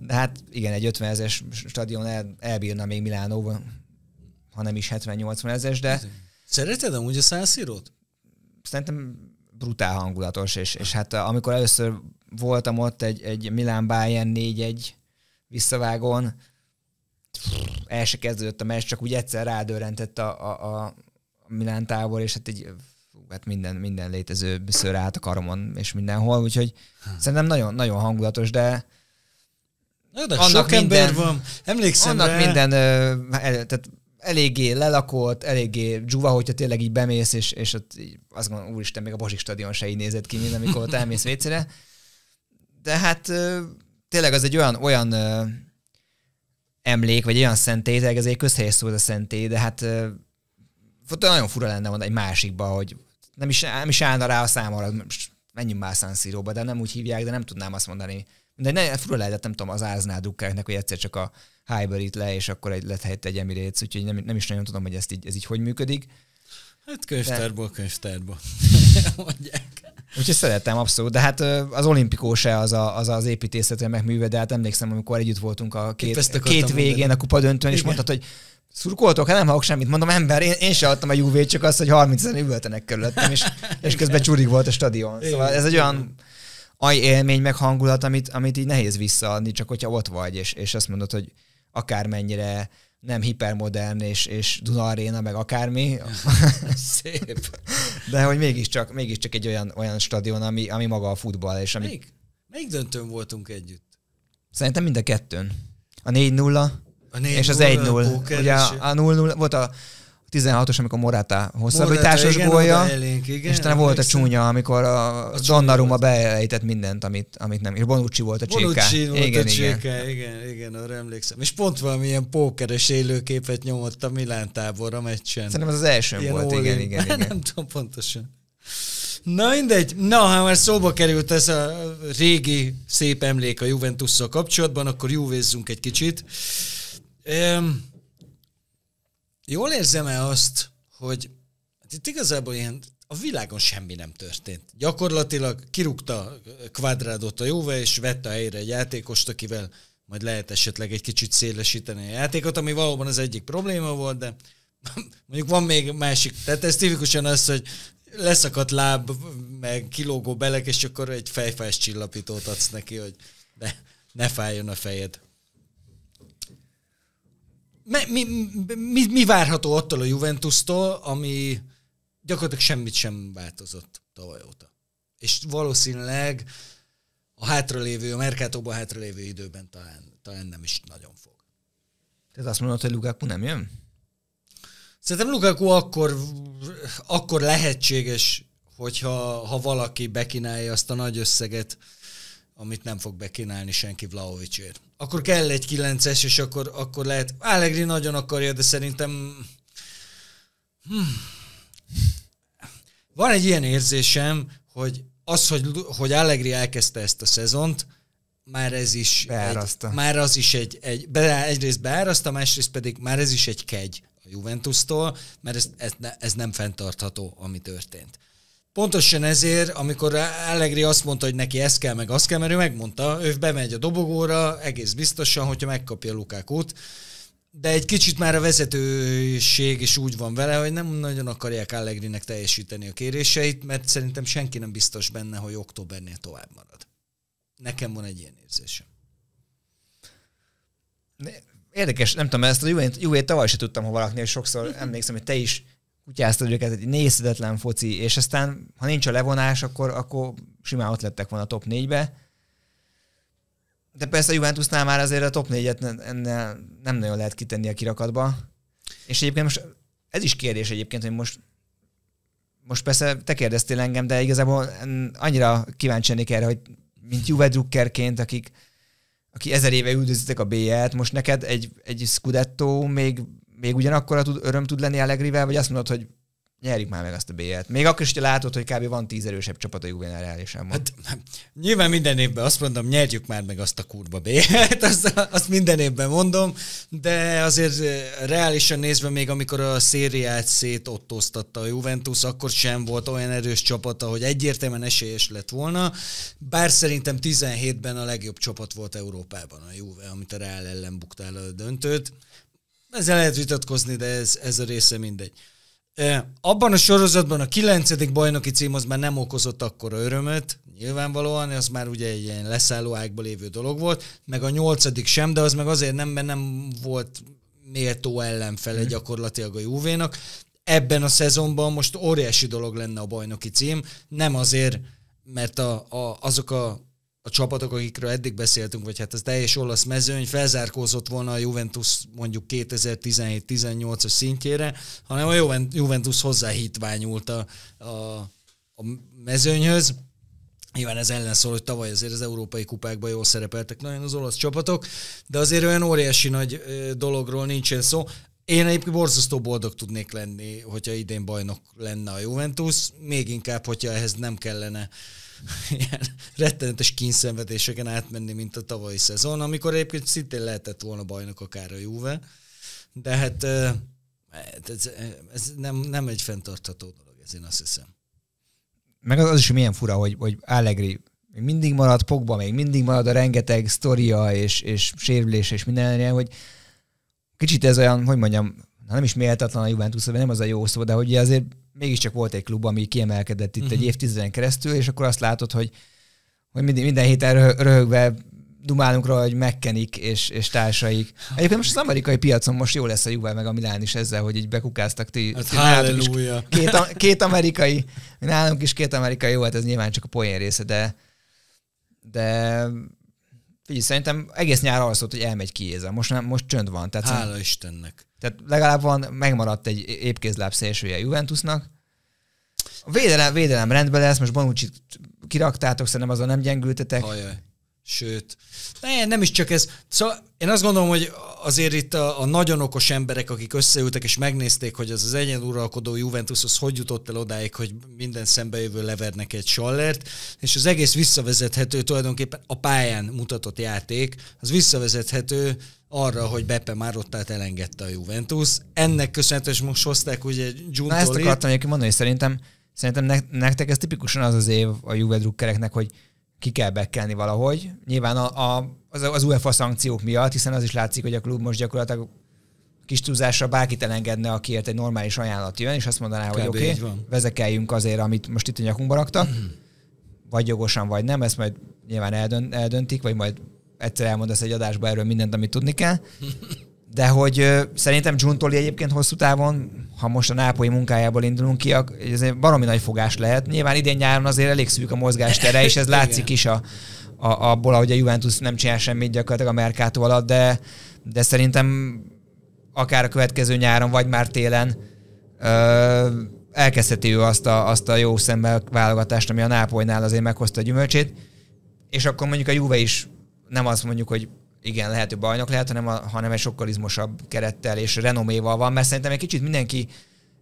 De hát igen, egy 50 ezes stadion el, elbírna még Milánóban, ha nem is 70-80 ezes, de... Szereted amúgy a szánszírót? Szerintem brutál hangulatos, és, és hát amikor először voltam ott egy, egy Milán Bayern 4-1 visszavágón, el se kezdődött a meccs, csak úgy egyszer rádörrentett a, a, a Milán tábor, és hát egy hát minden, minden létező szőr állt a karomon, és mindenhol, úgyhogy hm. szerintem nagyon, nagyon hangulatos, de Na, de annak sok minden, ember van. Emlékszem Annak rá. minden, el, hát, tehát eléggé lelakolt, eléggé dzsuva, hogyha tényleg így bemész, és, és ott így, azt gondolom, úristen, még a Bozsik stadion se így nézett ki, mint amikor ott elmész vécére. De hát tényleg az egy olyan, olyan emlék, vagy olyan szentély, ez egy közhelyes szó ez a szentély, de hát nagyon fura lenne mondani egy másikba, hogy nem is, nem is állna rá a számomra, menjünk már San Siro-ba, de nem úgy hívják, de nem tudnám azt mondani. De ne, fura lehetett, nem tudom, az áznál drukkáknak, hogy egyszer csak a Hybrid le, és akkor egy, lett helyett egy Emirates, úgyhogy nem, nem is nagyon tudom, hogy ezt így, ez így hogy működik. Hát könyvtárból, de... könyvtárból. Mondják. Úgyhogy szerettem abszolút, de hát az olimpikó se az a, az, az hogy megműve, de hát emlékszem, amikor együtt voltunk a két, két végén mondani. a kupadöntőn, és mondtad, hogy szurkoltok, hát nem hallok semmit, mondom, ember, én, én se adtam a juv csak azt, hogy 30 en üvöltenek körülöttem, és, és közben csúrik volt a stadion. Szóval ez egy olyan aj élmény, meg hangulat, amit, amit így nehéz visszaadni, csak hogyha ott vagy, és, és azt mondod, hogy akármennyire nem hipermodern és, és Duna Arena, meg akármi. Szép. De hogy mégiscsak, mégiscsak egy olyan, olyan stadion, ami, ami maga a futball. És ami... melyik, melyik döntőn voltunk együtt? Szerintem mind a kettőn. A 4-0 a és az 1-0. Ugye a 0-0 volt a 16-os, amikor Morata hosszabb, társas gólja, és talán volt a csúnya, amikor a, a Donnarumma beelejtett mindent, amit, amit nem, és Bonucci volt a csíká. Bonucci volt igen, a cséká, igen. igen, igen, arra emlékszem. És pont valamilyen pókeres élőképet nyomott a Milán táborra meccsen. Szerintem az az első Ilyen volt, igen, igen, igen. Nem tudom pontosan. Na mindegy, na ha már szóba került ez a régi szép emlék a Juventus-szal kapcsolatban, akkor juvézzünk egy kicsit. Um, jól érzem-e azt, hogy hát itt igazából ilyen a világon semmi nem történt. Gyakorlatilag kirúgta kvadrádot a jóve, és vette a helyre egy játékost, akivel majd lehet esetleg egy kicsit szélesíteni a játékot, ami valóban az egyik probléma volt, de mondjuk van még másik. Tehát ez tipikusan az, hogy leszakadt láb, meg kilógó belek, és akkor egy fejfás csillapítót adsz neki, hogy ne, ne fájjon a fejed mi, mi, mi várható attól a Juventustól, ami gyakorlatilag semmit sem változott tavaly óta. És valószínűleg a hátralévő, a Mercatóban hátralévő időben talán, talán nem is nagyon fog. Tehát azt mondod, hogy Lukaku nem jön? Szerintem Lukaku akkor, akkor lehetséges, hogyha ha valaki bekinálja azt a nagy összeget, amit nem fog bekínálni senki Vlaovicsért. Akkor kell egy kilences és akkor, akkor lehet. Allegri nagyon akarja, de szerintem... Hmm. Van egy ilyen érzésem, hogy az, hogy, hogy Allegri elkezdte ezt a szezont, már ez is beáraszta. Egy, már az is egy, egy be, egyrészt beáraszta, másrészt pedig már ez is egy kegy a Juventus-tól, mert ez, ez, ne, ez nem fenntartható, ami történt. Pontosan ezért, amikor Allegri azt mondta, hogy neki ez kell, meg azt kell, mert ő megmondta, ő bemegy a dobogóra egész biztosan, hogyha megkapja Lukákút. de egy kicsit már a vezetőség is úgy van vele, hogy nem nagyon akarják Allegrinek teljesíteni a kéréseit, mert szerintem senki nem biztos benne, hogy októbernél tovább marad. Nekem van egy ilyen érzésem. Érdekes, nem tudom, ezt a Juve-t tavaly sem tudtam hova lakni, és sokszor emlékszem, hogy te is kutyáztad őket, egy nézhetetlen foci, és aztán, ha nincs a levonás, akkor, akkor simán ott lettek volna a top 4-be. De persze a Juventusnál már azért a top 4-et ennél nem nagyon lehet kitenni a kirakatba. És egyébként most ez is kérdés egyébként, hogy most most persze te kérdeztél engem, de igazából annyira kíváncsi lennék erre, hogy mint Juve Druckerként, akik, aki ezer éve üldözitek a BL-t, most neked egy, egy Scudetto még még ugyanakkor tud, öröm tud lenni Allegrivel, vagy azt mondod, hogy nyerjük már meg azt a BL-t. Még akkor is, hogy látod, hogy kb. van tíz erősebb csapat a Juvenal reálisan. Hát, hát, nyilván minden évben azt mondom, nyerjük már meg azt a kurva BL-t, azt, azt minden évben mondom, de azért eh, reálisan nézve még amikor a szériát szétottoztatta a Juventus, akkor sem volt olyan erős csapata, hogy egyértelműen esélyes lett volna, bár szerintem 17-ben a legjobb csapat volt Európában a Juve, amit a Real ellen buktál a döntőt. Ezzel lehet vitatkozni, de ez, ez a része mindegy. Abban a sorozatban a kilencedik bajnoki cím az már nem okozott akkora örömöt, nyilvánvalóan, az már ugye egy ilyen leszálló ágból lévő dolog volt, meg a nyolcadik sem, de az meg azért nem, mert nem volt méltó ellenfele mhm. gyakorlatilag a Juvénak. Ebben a szezonban most óriási dolog lenne a bajnoki cím, nem azért, mert a, a, azok a a csapatok, akikről eddig beszéltünk, vagy hát ez teljes olasz mezőny, felzárkózott volna a Juventus mondjuk 2017-18-as szintjére, hanem a Juventus hozzáhitványult a, a, a mezőnyhöz. Nyilván ez ellen szól, hogy tavaly azért az európai kupákban jól szerepeltek nagyon az olasz csapatok, de azért olyan óriási nagy dologról nincsen szó. Én egyébként borzasztó boldog tudnék lenni, hogyha idén bajnok lenne a Juventus, még inkább, hogyha ehhez nem kellene uh, ilyen rettenetes kínszenvedéseken átmenni, mint a tavalyi szezon, amikor egyébként szintén lehetett volna bajnok akár a Juve, de hát, hát ez, ez nem, nem egy fenntartható dolog, ez én azt hiszem. Meg az, az is milyen fura, hogy, hogy Allegri még mindig marad Pogba, még mindig marad a rengeteg sztoria és, és sérülés és minden ilyen, hogy kicsit ez olyan, hogy mondjam, nem is méltatlan a Juventus, nem az a jó szó, de hogy azért mégiscsak volt egy klub, ami kiemelkedett itt uh-huh. egy mhm. évtizeden keresztül, és akkor azt látod, hogy, hogy minden, minden héten röhögve dumálunk rá, hogy megkenik és, és társaik. Hát. Egyébként most az amerikai piacon most jó lesz a Juve meg a Milán is ezzel, hogy így bekukáztak ti. Hát is, két, két, amerikai, nálunk is két amerikai volt, hát ez nyilván csak a poén része, de, de figyelj, szerintem egész nyár arra szólt, hogy elmegy ki Éza. Most, most csönd van. Tehát Hála szem... Istennek. Tehát legalább van, megmaradt egy épkézláb szélsője Juventusnak. A védelem, védelem rendben lesz, most Bonucci kiraktátok, szerintem azon nem gyengültetek. Ajaj sőt, ne, nem is csak ez. Szóval én azt gondolom, hogy azért itt a, a nagyon okos emberek, akik összeültek és megnézték, hogy az az egyenuralkodó Juventus az hogy jutott el odáig, hogy minden szembejövő levernek egy sallert, és az egész visszavezethető tulajdonképpen a pályán mutatott játék, az visszavezethető arra, hogy Beppe már át elengedte a Juventus. Ennek köszönhetően most hozták ugye Giuntoli. Na ezt akartam egyébként mondani, hogy szerintem, szerintem nektek ez tipikusan az az év a Juve hogy ki kell bekelni valahogy. Nyilván a, a, az, az UEFA szankciók miatt, hiszen az is látszik, hogy a klub most gyakorlatilag kis túlzásra bárkit elengedne, akiért egy normális ajánlat jön, és azt mondaná, hogy oké, okay, vezekeljünk azért, amit most itt a nyakunkba raktak, mm. vagy jogosan, vagy nem, ezt majd nyilván eldönt, eldöntik, vagy majd egyszer elmondasz egy adásba erről mindent, amit tudni kell. De hogy szerintem Juntoli egyébként hosszú távon ha most a nápolyi munkájából indulunk ki, ez egy baromi nagy fogás lehet. Nyilván idén nyáron azért elég szűk a mozgástere, és ez látszik is a, a, abból, ahogy a Juventus nem csinál semmit gyakorlatilag a Mercato alatt, de, de szerintem akár a következő nyáron, vagy már télen ö, elkezdheti ő azt a, azt a jó szemmel válogatást, ami a Nápolynál azért meghozta a gyümölcsét, és akkor mondjuk a Juve is nem azt mondjuk, hogy igen, lehető bajnok lehet, hanem, a, hanem egy sokkal izmosabb kerettel és renoméval van, mert szerintem egy kicsit mindenki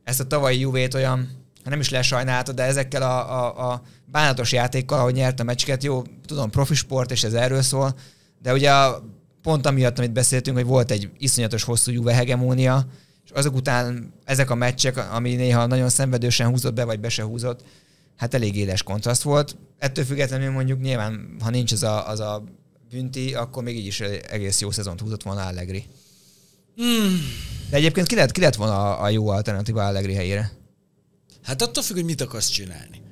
ezt a tavalyi juvét olyan, nem is lesajnálta, de ezekkel a, a, a bánatos játékkal, ahogy nyert a meccseket, jó, tudom, profi sport, és ez erről szól, de ugye a, pont amiatt, amit beszéltünk, hogy volt egy iszonyatos hosszú Juve hegemónia, és azok után ezek a meccsek, ami néha nagyon szenvedősen húzott be, vagy be se húzott, hát elég éles kontraszt volt. Ettől függetlenül mondjuk nyilván, ha nincs az a, az a Bünti, akkor még így is eh, egész jó szezont húzott volna Allegri. Mm. De egyébként ki lett, ki lett volna a, a jó alternatíva Allegri helyére? Hát attól függ, hogy mit akarsz csinálni.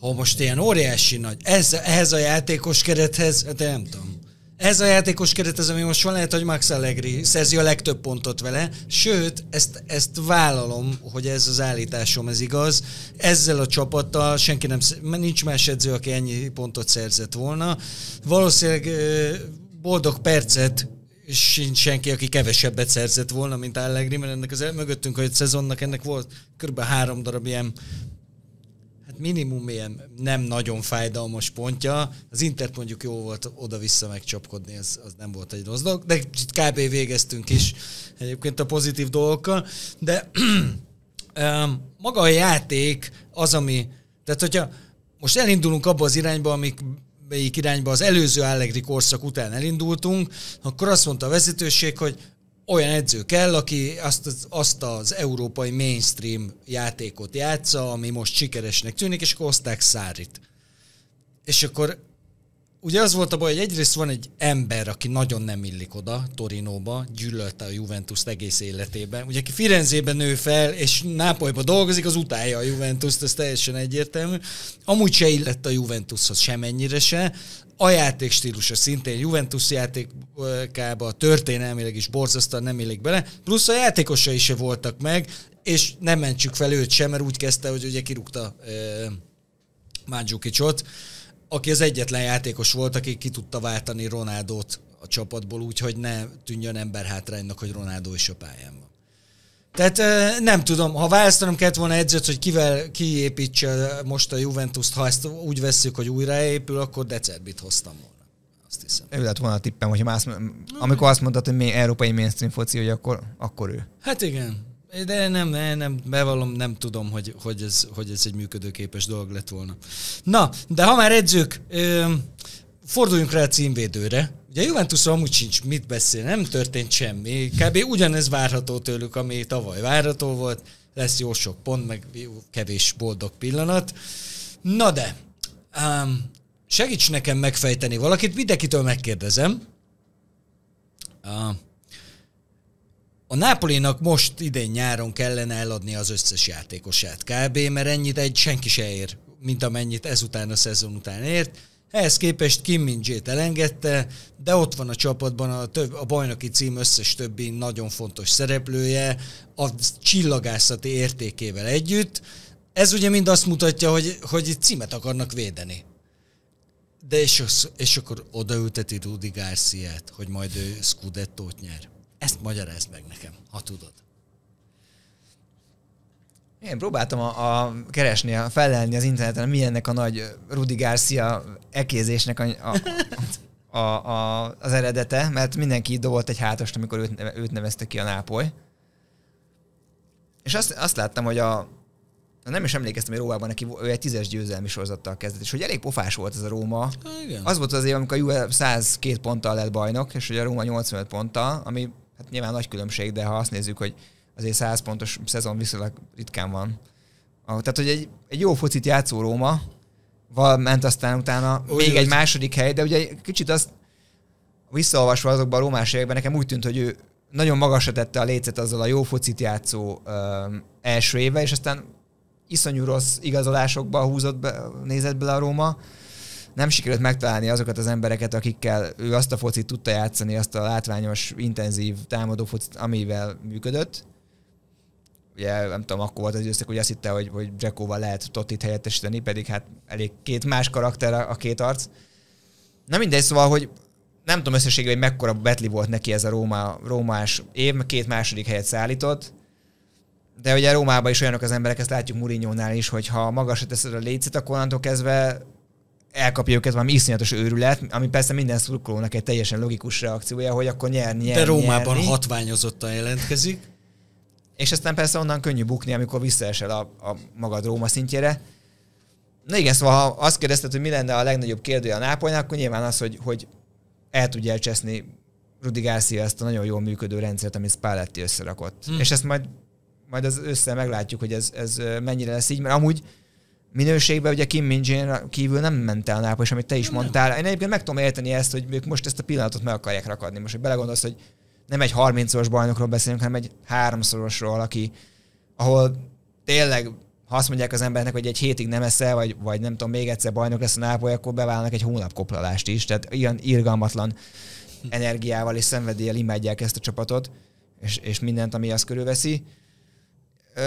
Ha most ilyen óriási nagy, ez, ehhez a játékos kerethez, hát nem tudom. Ez a játékos keret, ez ami most van, lehet, hogy Max Allegri szerzi a legtöbb pontot vele, sőt, ezt, ezt vállalom, hogy ez az állításom, ez igaz. Ezzel a csapattal senki nem, nincs más edző, aki ennyi pontot szerzett volna. Valószínűleg boldog percet sincs senki, aki kevesebbet szerzett volna, mint Allegri, mert ennek az mögöttünk, hogy szezonnak ennek volt kb. három darab ilyen minimum ilyen nem nagyon fájdalmas pontja. Az Inter mondjuk jó volt oda-vissza megcsapkodni, az, az nem volt egy rossz dolog, de kb. végeztünk is egyébként a pozitív dolgokkal, de maga a játék az, ami, tehát hogyha most elindulunk abba az irányba, amik melyik irányba az előző Allegri korszak után elindultunk, akkor azt mondta a vezetőség, hogy olyan edző kell, aki azt az, azt az európai mainstream játékot játsza, ami most sikeresnek tűnik, és akkor hozták Szárit. És akkor ugye az volt a baj, hogy egyrészt van egy ember, aki nagyon nem illik oda, Torinóba, gyűlölte a juventus egész életében. Ugye aki Firenzében nő fel, és Nápolyba dolgozik, az utálja a Juventus-t, ez teljesen egyértelmű. Amúgy se illett a Juventushoz semennyire se, a játék stílusa szintén Juventus játékába történelmileg is borzasztóan nem élik bele, plusz a játékosai se voltak meg, és nem mentsük fel őt sem, mert úgy kezdte, hogy ugye kirúgta e, Mandzsukicsot, aki az egyetlen játékos volt, aki ki tudta váltani Ronádót a csapatból, úgyhogy ne tűnjön ember hátránynak, hogy Ronádó is a pályán van. Tehát nem tudom, ha választanom kellett volna edzőt, hogy kivel kiépítse most a Juventus-t, ha ezt úgy veszük, hogy újraépül, akkor Decerbit hoztam volna. Azt hiszem. Ő lett volna a tippem, hogy más, mm. amikor azt mondtad, hogy mi európai mainstream foci, hogy akkor, akkor ő. Hát igen, de nem, nem, nem, bevallom, nem tudom, hogy, hogy, ez, hogy ez egy működőképes dolog lett volna. Na, de ha már edzők, forduljunk rá a címvédőre, Ugye Juventus amúgy sincs mit beszélni, nem történt semmi. Kb. ugyanez várható tőlük, ami tavaly várható volt. Lesz jó sok pont, meg kevés boldog pillanat. Na de, um, segíts nekem megfejteni valakit, mindenkitől megkérdezem. Uh, a Nápolinak most idén nyáron kellene eladni az összes játékosát kb, mert ennyit egy senki se ér, mint amennyit ezután a szezon után ért ehhez képest Kim min elengedte, de ott van a csapatban a, több, a bajnoki cím összes többi nagyon fontos szereplője, a csillagászati értékével együtt. Ez ugye mind azt mutatja, hogy, hogy címet akarnak védeni. De és, és akkor odaülteti Rudi Garciát, hogy majd ő Scudettót nyer. Ezt magyarázd meg nekem, ha tudod. Én próbáltam a, a keresni, a felelni az interneten, mi ennek a nagy Rudi Garcia ekézésnek a, a, a, a, az eredete, mert mindenki dobott egy hátast, amikor őt, őt nevezte ki a Nápoly. És azt, azt láttam, hogy a, nem is emlékeztem, hogy Rómában neki ő egy tízes győzelmi sorozattal kezdett, és hogy elég pofás volt ez a Róma. Igen. Az volt az év, amikor a Juve 102 ponttal lett bajnok, és hogy a Róma 85 ponttal, ami hát nyilván nagy különbség, de ha azt nézzük, hogy azért 100 pontos szezon viszonylag ritkán van. Tehát, hogy egy, egy jó focit játszó Róma, val ment aztán utána Úgy még úgy. egy második hely, de ugye kicsit azt visszaolvasva azokban a rómás években, nekem úgy tűnt, hogy ő nagyon magasra tette a lécet azzal a jó focit játszó öm, első éve, és aztán iszonyú rossz igazolásokba húzott be, nézett bele a Róma. Nem sikerült megtalálni azokat az embereket, akikkel ő azt a focit tudta játszani, azt a látványos, intenzív támadó focit, amivel működött ugye nem tudom, akkor volt az időszak, hogy azt hitte, hogy, hogy Jackóval lehet Totit helyettesíteni, pedig hát elég két más karakter a, a két arc. Na mindegy, szóval, hogy nem tudom összességében, hogy mekkora betli volt neki ez a Róma, rómás év, két második helyet szállított, de ugye Rómában is olyanok az emberek, ezt látjuk mourinho is, hogy ha magasra teszed a lécet, akkor onnantól kezdve elkapja őket valami iszonyatos őrület, ami persze minden szurkolónak egy teljesen logikus reakciója, hogy akkor nyerni, nyerni, De Rómában nyerni. hatványozottan jelentkezik. És aztán persze onnan könnyű bukni, amikor visszaesel a, a magad Róma szintjére. Na igen, szóval ha azt kérdezted, hogy mi lenne a legnagyobb kérdője a Nápolynak, akkor nyilván az, hogy, hogy el tudja elcseszni Rudi Garcia ezt a nagyon jól működő rendszert, amit Spalletti összerakott. Hmm. És ezt majd, majd az össze meglátjuk, hogy ez, ez mennyire lesz így, mert amúgy minőségben ugye Kim min kívül nem ment el a Nápoly, és amit te is mondtál. Én egyébként meg tudom érteni ezt, hogy ők most ezt a pillanatot meg akarják rakadni. Most, hogy belegondolsz, hogy nem egy 30-os bajnokról beszélünk, hanem egy háromszorosról, aki, ahol tényleg ha azt mondják az embernek, hogy egy hétig nem eszel, vagy, vagy nem tudom, még egyszer bajnok lesz a Nápoly, akkor beválnak egy hónap koplalást is. Tehát ilyen irgalmatlan energiával és szenvedéllyel imádják ezt a csapatot, és, és mindent, ami azt körülveszi.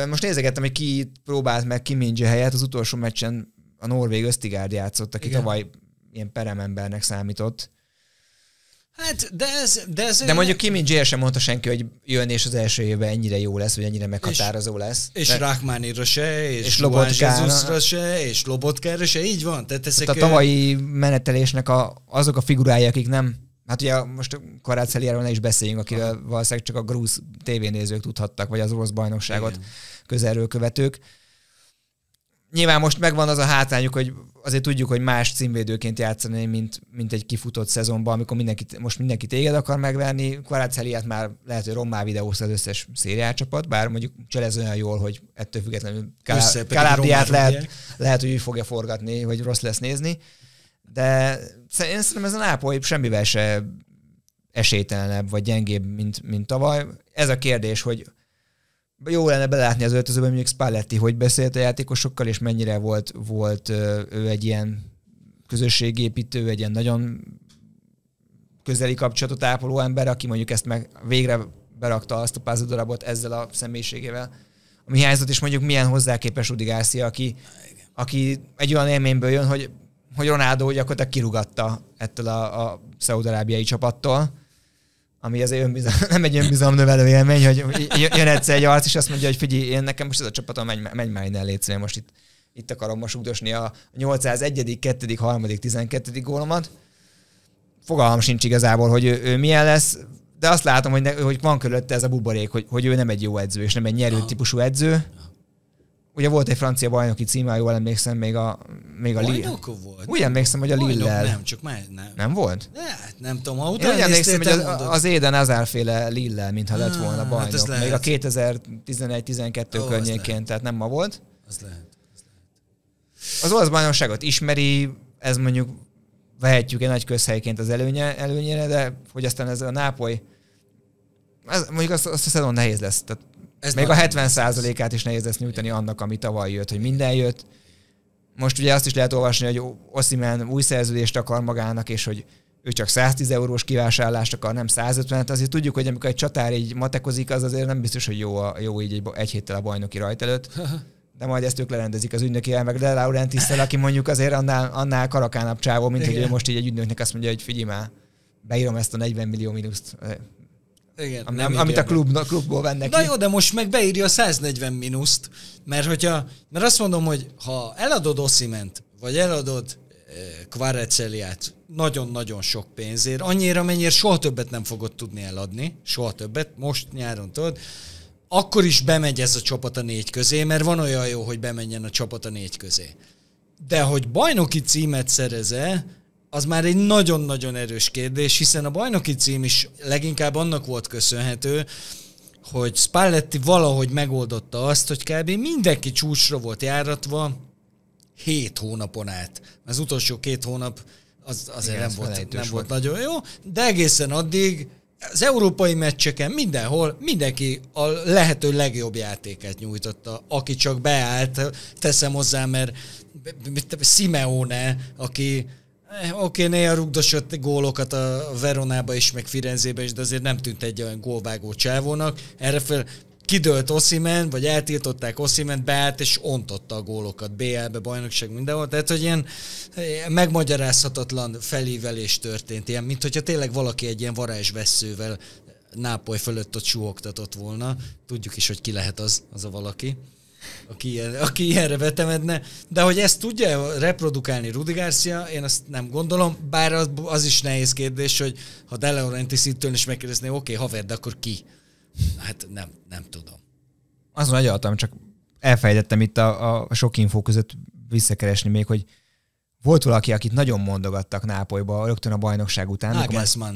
Most nézegettem, hogy ki próbált meg Kim Minji helyet. Az utolsó meccsen a Norvég Ösztigárd játszott, aki Igen. tavaly ilyen peremembernek számított. Hát, de ez... De, ez de mondjuk Kimi J. sem mondta senki, hogy jön és az első évben ennyire jó lesz, vagy ennyire meghatározó lesz. És tehát, Rachmanira se, és, és Lobotkára se, és Lobotkára se, így van. Tehát, ezek tehát a tavalyi menetelésnek a, azok a figurái, akik nem Hát ugye most Karát Szeliáról ne is beszéljünk, akivel Aha. valószínűleg csak a grúz tévénézők tudhattak, vagy az orosz bajnokságot Igen. közelről követők. Nyilván most megvan az a hátrányuk, hogy azért tudjuk, hogy más címvédőként játszani, mint, mint egy kifutott szezonban, amikor mindenki, most mindenki téged akar megvenni. Kvaráceliát már lehet, hogy rommá videózta az összes szériácsapat, bár mondjuk Cselez olyan jól, hogy ettől függetlenül Kalá- lehet, lehet, hogy úgy fogja forgatni, vagy rossz lesz nézni. De én szerintem ez a Nápoly semmivel se esélytelenebb, vagy gyengébb, mint, mint tavaly. Ez a kérdés, hogy jó lenne belátni az öltözőben, mondjuk Spalletti, hogy beszélt a játékosokkal, és mennyire volt, volt ő egy ilyen közösségépítő, egy ilyen nagyon közeli kapcsolatot ápoló ember, aki mondjuk ezt meg végre berakta azt a pázadarabot ezzel a személyiségével, A hiányzott, és mondjuk milyen hozzáképes Rudi Garcia, aki, aki egy olyan élményből jön, hogy, hogy Ronaldo gyakorlatilag kirugatta ettől a, a szaudarábiai csapattól, ami azért önbizalom, nem egy önbizalom növelő élmény, hogy jön egyszer egy arc, és azt mondja, hogy figyelj, én nekem most ez a csapatom, menj, menj már innen, légy most itt, itt akarom most ugdosni a 801., 2., 3., 12. gólomat. Fogalmam sincs igazából, hogy ő, ő milyen lesz, de azt látom, hogy, ne, hogy van körülötte ez a buborék, hogy, hogy ő nem egy jó edző, és nem egy nyerő típusú edző, ugye volt egy francia bajnoki címe, jól emlékszem, még a, még a Lille. volt. Úgy emlékszem, hogy a Lille. Nem, csak már nem. Nem volt? Ne, hát nem tudom, ha utána Én úgy emlékszem, hogy az, az Éden Lille, mintha lett volna hát bajnok. Hát lehet. még a 2011-12 oh, környékén, tehát nem ma volt. Az lehet. Az, lehet. az olasz bajnokságot ismeri, ez mondjuk vehetjük egy nagy közhelyként az előnye, előnyére, de hogy aztán ez a Nápoly, ez, mondjuk azt, azt a szezon nehéz lesz. Tehát ez Még a 70%-át is nehéz ezt nyújtani annak, ami tavaly jött, hogy minden jött. Most ugye azt is lehet olvasni, hogy Oszimen új szerződést akar magának, és hogy ő csak 110 eurós kivásárlást akar, nem 150-et. Azért tudjuk, hogy amikor egy csatár így matekozik, az azért nem biztos, hogy jó, a, jó így egy, egy héttel a bajnoki rajt előtt. De majd ezt ők lerendezik az ügynöki meg de laurentis aki mondjuk azért annál, annál karakánabb csávó, mint Igen. hogy ő most így egy ügynöknek azt mondja, hogy figyelj már, beírom ezt a 40 millió mínuszt, igen, Am, nem amit a a klubból vennek Na ki. jó, de most meg beírja a 140 minuszt, mert, hogyha, mert azt mondom, hogy ha eladod Osziment, vagy eladod Kvareceliát eh, nagyon-nagyon sok pénzért, annyira, mennyire soha többet nem fogod tudni eladni, soha többet, most nyáron tudod, akkor is bemegy ez a csapat a négy közé, mert van olyan jó, hogy bemenjen a csapat a négy közé. De hogy bajnoki címet szereze, az már egy nagyon-nagyon erős kérdés, hiszen a bajnoki cím is leginkább annak volt köszönhető, hogy Spalletti valahogy megoldotta azt, hogy kb. mindenki csúcsra volt járatva 7 hónapon át. Az utolsó két hónap az, azért Igen, nem, volt, nem volt, volt nagyon jó, de egészen addig az európai meccseken mindenhol mindenki a lehető legjobb játékát nyújtotta, aki csak beállt, teszem hozzá, mert Simeone, aki Eh, oké, okay, néha rugdosott gólokat a Veronába is, meg Firenzébe is, de azért nem tűnt egy olyan gólvágó csávónak. Erre fel kidőlt Oszimen, vagy eltiltották Oszimen, beállt és ontotta a gólokat BL-be, bajnokság mindenhol. Tehát, hogy ilyen eh, megmagyarázhatatlan felívelés történt, ilyen, mint hogyha tényleg valaki egy ilyen varázsveszővel Nápoly fölött ott suhogtatott volna. Tudjuk is, hogy ki lehet az, az a valaki aki, ilyen, aki ilyenre vetemedne. De hogy ezt tudja reprodukálni Rudi Garcia, én azt nem gondolom, bár az, az is nehéz kérdés, hogy ha De Laurentiis ittől is megkérdezné, oké, okay, haver, de akkor ki? Hát nem, nem tudom. Azon agyaltam, csak elfejtettem itt a, a sok infó között visszakeresni még, hogy volt valaki, akit nagyon mondogattak Nápolyba rögtön a bajnokság után. Nagelsmann.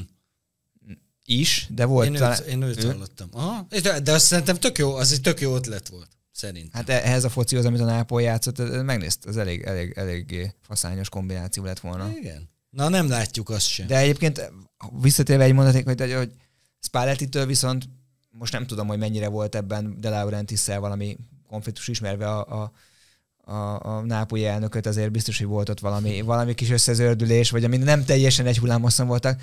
is, de volt. Én, talán... én őt hallottam. Aha. De azt szerintem tök jó, az egy tök jó ötlet volt. Szerintem. Hát ehhez a focihoz, amit a Nápol játszott, megnézt, az elég, elég, elég faszányos kombináció lett volna. Igen. Na nem látjuk azt sem. De egyébként visszatérve egy mondaték, hogy, hogy Spalletti-től viszont most nem tudom, hogy mennyire volt ebben De laurentiis valami konfliktus ismerve a, a a, a nápolyi elnököt, azért biztos, hogy volt ott valami, valami kis összezördülés, vagy ami nem teljesen egy hullámhosszan voltak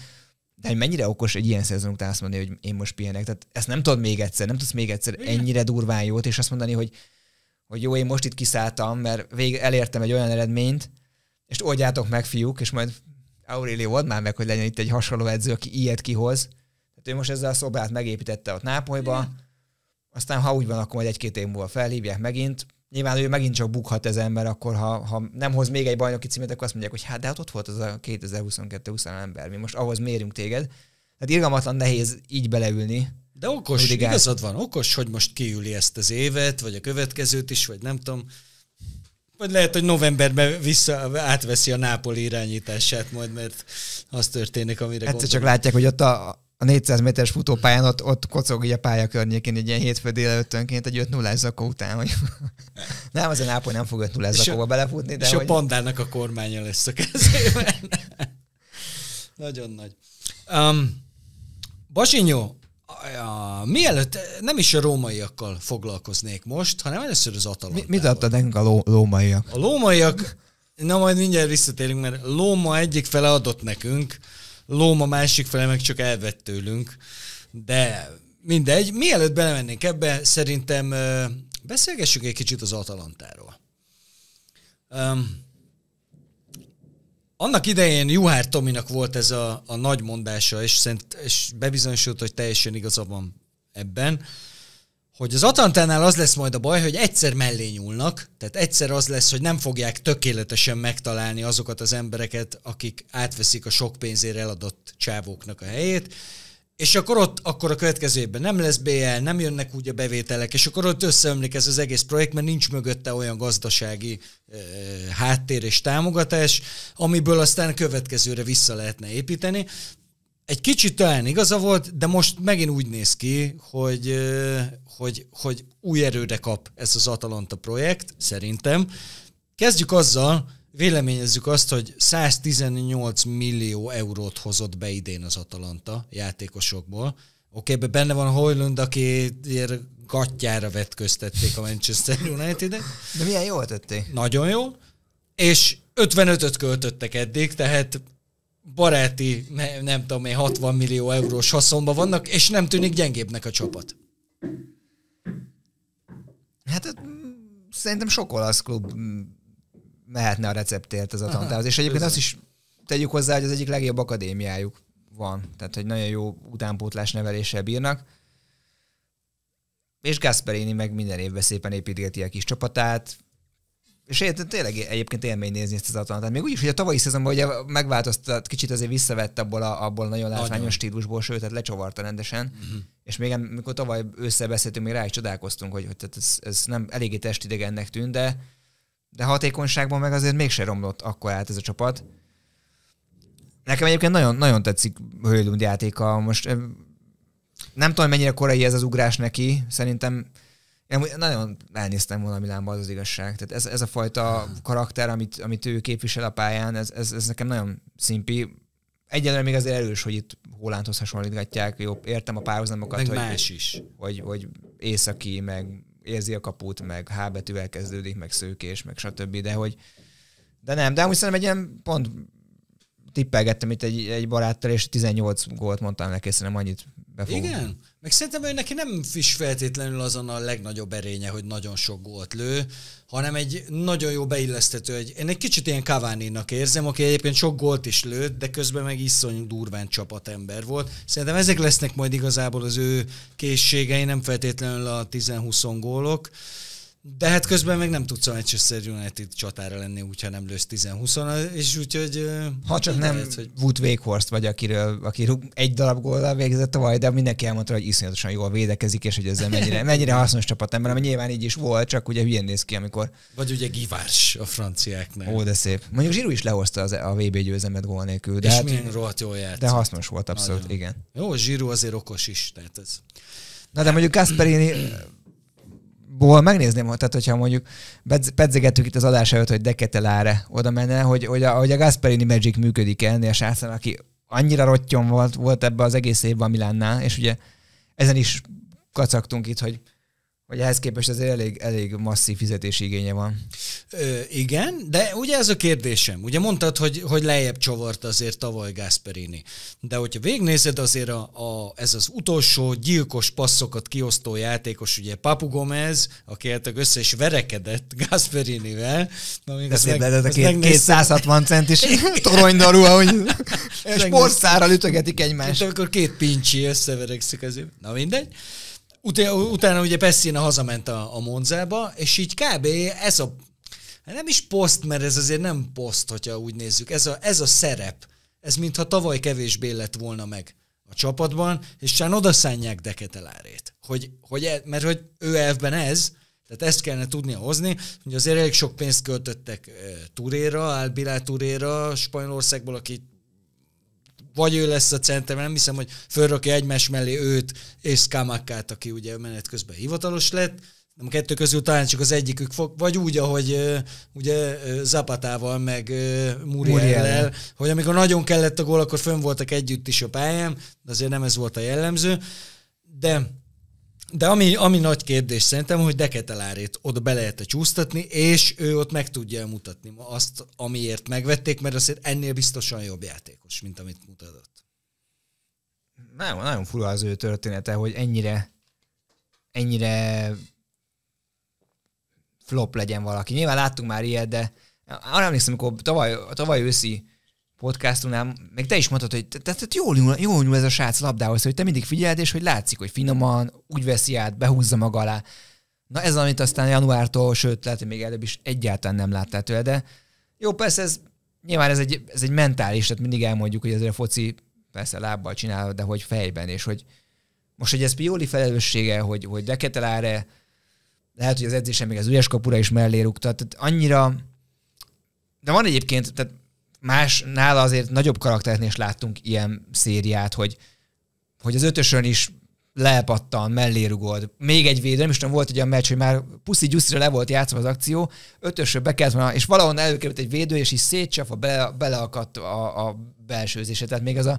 de hogy mennyire okos egy ilyen szezon után azt mondani, hogy én most pihenek. Tehát ezt nem tudod még egyszer, nem tudsz még egyszer Igen. ennyire durván jót, és azt mondani, hogy, hogy jó, én most itt kiszálltam, mert vég, elértem egy olyan eredményt, és oldjátok meg, fiúk, és majd Aurélio add már meg, hogy legyen itt egy hasonló edző, aki ilyet kihoz. Tehát ő most ezzel a szobát megépítette ott Nápolyba, Igen. aztán ha úgy van, akkor majd egy-két év múlva felhívják megint, Nyilván ő megint csak bukhat ez ember, akkor ha, ha nem hoz még egy bajnoki címet, akkor azt mondják, hogy hát de hát ott volt az a 2022 20 ember, mi most ahhoz mérünk téged. Tehát irgalmatlan nehéz így beleülni. De okos, Rudigát. igazad van, okos, hogy most kiüli ezt az évet, vagy a következőt is, vagy nem tudom. Vagy lehet, hogy novemberben vissza, átveszi a Nápoli irányítását majd, mert az történik, amire Egyszer csak látják, hogy ott a, a 400 méteres futópályán ott, ott kocog a pálya környékén, egy ilyen hétfő délelőttönként egy 5 0 zakó után, hogy nem, az a Nápoly nem fog 5 0 zakóba belefutni. De és hogy... a pandának a kormánya lesz a kezében. Nagyon nagy. Um, Basinyó, a, mielőtt nem is a rómaiakkal foglalkoznék most, hanem először az atalon. Mi, mit adta nekünk a ló, lómaiak? A lómaiak, na majd mindjárt visszatérünk, mert Lóma egyik fele adott nekünk lóma másik fele meg csak elvett tőlünk. De mindegy, mielőtt belemennénk ebbe, szerintem beszélgessünk egy kicsit az Atalantáról. Um, annak idején Juhár Tominak volt ez a, a nagy mondása, és, szent, és bebizonyosult, hogy teljesen igaza van ebben, hogy az Atlantánál az lesz majd a baj, hogy egyszer mellé nyúlnak, tehát egyszer az lesz, hogy nem fogják tökéletesen megtalálni azokat az embereket, akik átveszik a sok pénzért eladott csávóknak a helyét, és akkor ott, akkor a következő évben nem lesz BL, nem jönnek úgy a bevételek, és akkor ott összeömlik ez az egész projekt, mert nincs mögötte olyan gazdasági e, háttér és támogatás, amiből aztán a következőre vissza lehetne építeni. Egy kicsit talán igaza volt, de most megint úgy néz ki, hogy, hogy, hogy új erőre kap ez az Atalanta projekt, szerintem. Kezdjük azzal, véleményezzük azt, hogy 118 millió eurót hozott be idén az Atalanta játékosokból. Oké, okay, benne van Hojlund, aki gatyára vetköztették a Manchester United-et. De milyen jól tették. Nagyon jó. És 55-öt költöttek eddig, tehát baráti, ne, nem tudom én, 60 millió eurós haszonban vannak, és nem tűnik gyengébbnek a csapat. Hát szerintem sok olasz klub mehetne a receptért az Atalantához, és egyébként azt is tegyük hozzá, hogy az egyik legjobb akadémiájuk van, tehát hogy nagyon jó utánpótlás neveléssel bírnak. És Gasperini meg minden évben szépen építgeti a kis csapatát, és ér, tényleg egyébként élmény nézni ezt az Atalantát. Még úgy is, hogy a tavalyi szezonban ugye megváltoztat, kicsit azért visszavett abból a, abból nagyon látványos stílusból, sőt, tehát lecsavarta rendesen. Uh-huh. És még amikor tavaly összebeszéltünk, mi rá is csodálkoztunk, hogy, hogy tehát ez, ez, nem eléggé testidegennek tűnt, de, de hatékonyságban meg azért mégse romlott akkor át ez a csapat. Nekem egyébként nagyon, nagyon tetszik Hölgyund játéka. Most nem tudom, mennyire korai ez az ugrás neki. Szerintem én nagyon elnéztem volna Milánba, az az igazság. Tehát ez, ez a fajta karakter, amit, amit ő képvisel a pályán, ez, ez, ez nekem nagyon szimpi. Egyelőre még azért erős, hogy itt Hollandhoz hasonlítgatják. Jó, értem a párhuzamokat. Meg hogy, más is. Hogy, hogy északi, meg érzi a kaput, meg H betűvel kezdődik, meg szőkés, meg stb. De hogy de nem, de amúgy szerintem egy ilyen pont tippelgettem itt egy, egy baráttal, és 18 gólt mondtam neki, szerintem annyit befogni. Igen, meg szerintem ő neki nem is feltétlenül azon a legnagyobb erénye, hogy nagyon sok gólt lő, hanem egy nagyon jó beillesztető, egy, én egy kicsit ilyen cavani érzem, aki egyébként sok gólt is lőtt, de közben meg iszonyú durván csapatember volt. Szerintem ezek lesznek majd igazából az ő készségei, nem feltétlenül a 10-20 gólok. De hát közben meg nem tudsz a Manchester United csatára lenni, úgyha nem lősz 10-20, és úgyhogy... Ha csak nem lehet, hogy... Wood Wakehorst vagy, akiről, aki egy darab góllal végzett tavaly, de mindenki elmondta, hogy iszonyatosan jól védekezik, és hogy ezzel mennyire, mennyire hasznos ember, ami nyilván így is volt, csak ugye hülyen néz ki, amikor... Vagy ugye Givárs a franciáknak. Ó, de szép. Mondjuk Zsiru is lehozta az, e- a VB győzemet gól nélkül. De és hát, milyen rohadt jól játszott. De hasznos volt abszolút, Nagyon. igen. Jó, Zsiru azért okos is, tehát ez... Na de mondjuk Gasperini ból megnézném, hogy tehát hogyha mondjuk pedzegettük itt az adás előtt, hogy Deketeláre oda menne, hogy, hogy, a, hogy a Gasperini Magic működik ennél a sárszán, aki annyira rottyom volt, volt ebbe az egész évben a Milánnál, és ugye ezen is kacagtunk itt, hogy vagy ehhez képest azért elég, elég masszív fizetési igénye van. Ö, igen, de ugye ez a kérdésem. Ugye mondtad, hogy, hogy lejjebb csavart azért tavaly Gasperini. De hogyha végnézed azért a, a, ez az utolsó gyilkos passzokat kiosztó játékos, ugye Papu Gomez, aki eltök hát össze és verekedett Gasperinivel. De szép meg, a két, megnézte. 260 centis toronydarú, ahogy hogy ütögetik egymást. És akkor két pincsi összeverekszik azért. Na mindegy. Utána, utána ugye Pessina hazament a, a Monzába, és így kb. ez a, nem is poszt, mert ez azért nem poszt, hogyha úgy nézzük, ez a, ez a szerep, ez mintha tavaly kevésbé lett volna meg a csapatban, és csak odaszánják Deketelárét. Hogy, hogy, e, mert hogy ő elfben ez, tehát ezt kellene tudnia hozni, hogy azért elég sok pénzt költöttek e, Turéra, Álbilá Turéra, Spanyolországból, aki vagy ő lesz a center, mert nem hiszem, hogy fölrakja egymás mellé őt és Skamakát, aki ugye menet közben hivatalos lett, nem a kettő közül talán csak az egyikük fog, vagy úgy, ahogy ugye Zapatával, meg Muriel-lel, hogy amikor nagyon kellett a gól, akkor fönn voltak együtt is a pályán, de azért nem ez volt a jellemző, de de ami, ami nagy kérdés szerintem, hogy Deketelárét oda be lehet csúsztatni, és ő ott meg tudja mutatni azt, amiért megvették, mert azért ennél biztosan jobb játékos, mint amit mutatott. Nem, nagyon fura az ő története, hogy ennyire, ennyire flop legyen valaki. Nyilván láttunk már ilyet, de arra emlékszem, amikor tavaly, tavaly őszi podcastunál, meg te is mondtad, hogy tehát jól nyúl, jól nyúl ez a srác labdához, hogy te mindig figyeld, és hogy látszik, hogy finoman, úgy veszi át, behúzza maga alá. Na ez, amit aztán januártól, sőt, lehet, hogy még előbb is egyáltalán nem láttál tőle, de jó, persze ez nyilván ez egy, ez egy mentális, tehát mindig elmondjuk, hogy azért a foci persze lábbal csinál, de hogy fejben, és hogy most, hogy ez Pioli felelőssége, hogy, hogy Deketeláre, lehet, hogy az edzésen még az üres kapura is mellé rúgta, tehát annyira, de van egyébként, tehát más nála azért nagyobb karakternél is láttunk ilyen szériát, hogy, hogy az ötösön is lepattan, mellé rugod. Még egy védő, nem is tudom, volt egy olyan meccs, hogy már puszi gyuszira le volt játszva az akció, ötösről be kellett volna, és valahol előkerült egy védő, és így szétcsapva bele, beleakadt a, a belsőzése. Tehát még az a,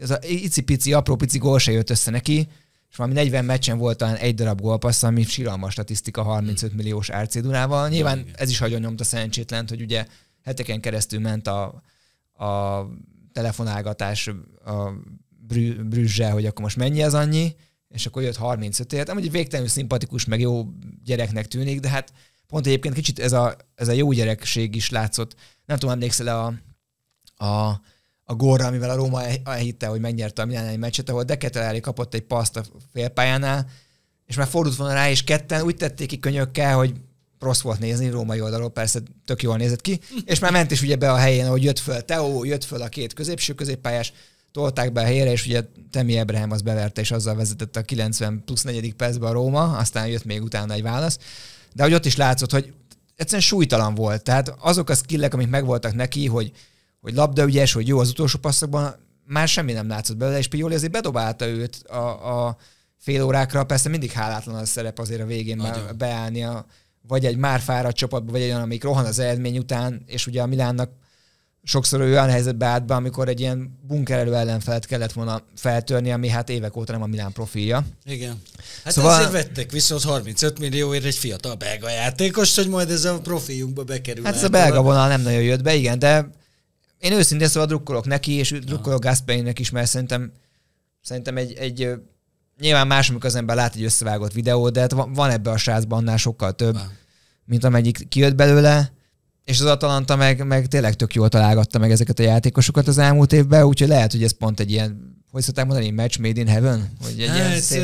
az a icipici, apró pici gól se jött össze neki, és valami 40 meccsen volt talán egy darab gólpassz, ami síralmas statisztika 35 milliós RC Dunával. Nyilván ez is hagyon nyomta szerencsétlent, hogy ugye heteken keresztül ment a, a telefonálgatás a brüzsel, hogy akkor most mennyi az annyi, és akkor jött 35 ért. Hát amúgy végtelenül szimpatikus, meg jó gyereknek tűnik, de hát pont egyébként kicsit ez a, ez a jó gyerekség is látszott. Nem tudom, emlékszel a, a a górra, amivel a Róma elhitte, eh, eh, hogy megnyerte a Milánai meccset, ahol Deketelári kapott egy paszt a félpályánál, és már fordult volna rá, és ketten úgy tették ki könyökkel, hogy rossz volt nézni, római oldalról persze tök jól nézett ki, és már ment is ugye be a helyén, ahogy jött föl Teó, jött föl a két középső középpályás, tolták be a helyére, és ugye Temi Ebrahim az beverte, és azzal vezetett a 90 plusz negyedik percben a Róma, aztán jött még utána egy válasz. De hogy ott is látszott, hogy egyszerűen súlytalan volt. Tehát azok a skillek, amik megvoltak neki, hogy, hogy labdaügyes, hogy jó az utolsó passzokban, már semmi nem látszott belőle, és Pioli azért bedobálta őt a, a fél órákra, persze mindig hálátlan a szerep azért a végén Nagyon. beállni a, vagy egy már fáradt csapatban, vagy egy olyan, amik rohan az eredmény után, és ugye a Milánnak sokszor olyan helyzetbe állt be, amikor egy ilyen bunkerelő ellenfelet kellett volna feltörni, ami hát évek óta nem a Milán profilja. Igen. Hát szóval... ezért vettek viszont 35 millióért egy fiatal belga játékost, hogy majd ez a profiljunkba bekerül. Hát ez a belga vonal nem nagyon jött be, igen, de én őszintén szóval drukkolok neki, és drukkolok gasperini is, mert szerintem, szerintem egy, egy nyilván más, amikor az ember lát egy összevágott videót, de hát van ebbe a srácban annál sokkal több, van. mint amelyik kijött belőle, és az Atalanta meg, meg tényleg tök jól találgatta meg ezeket a játékosokat az elmúlt évben, úgyhogy lehet, hogy ez pont egy ilyen hogy szokták mondani, match made in heaven? Hogy egy hát, ilyen szép...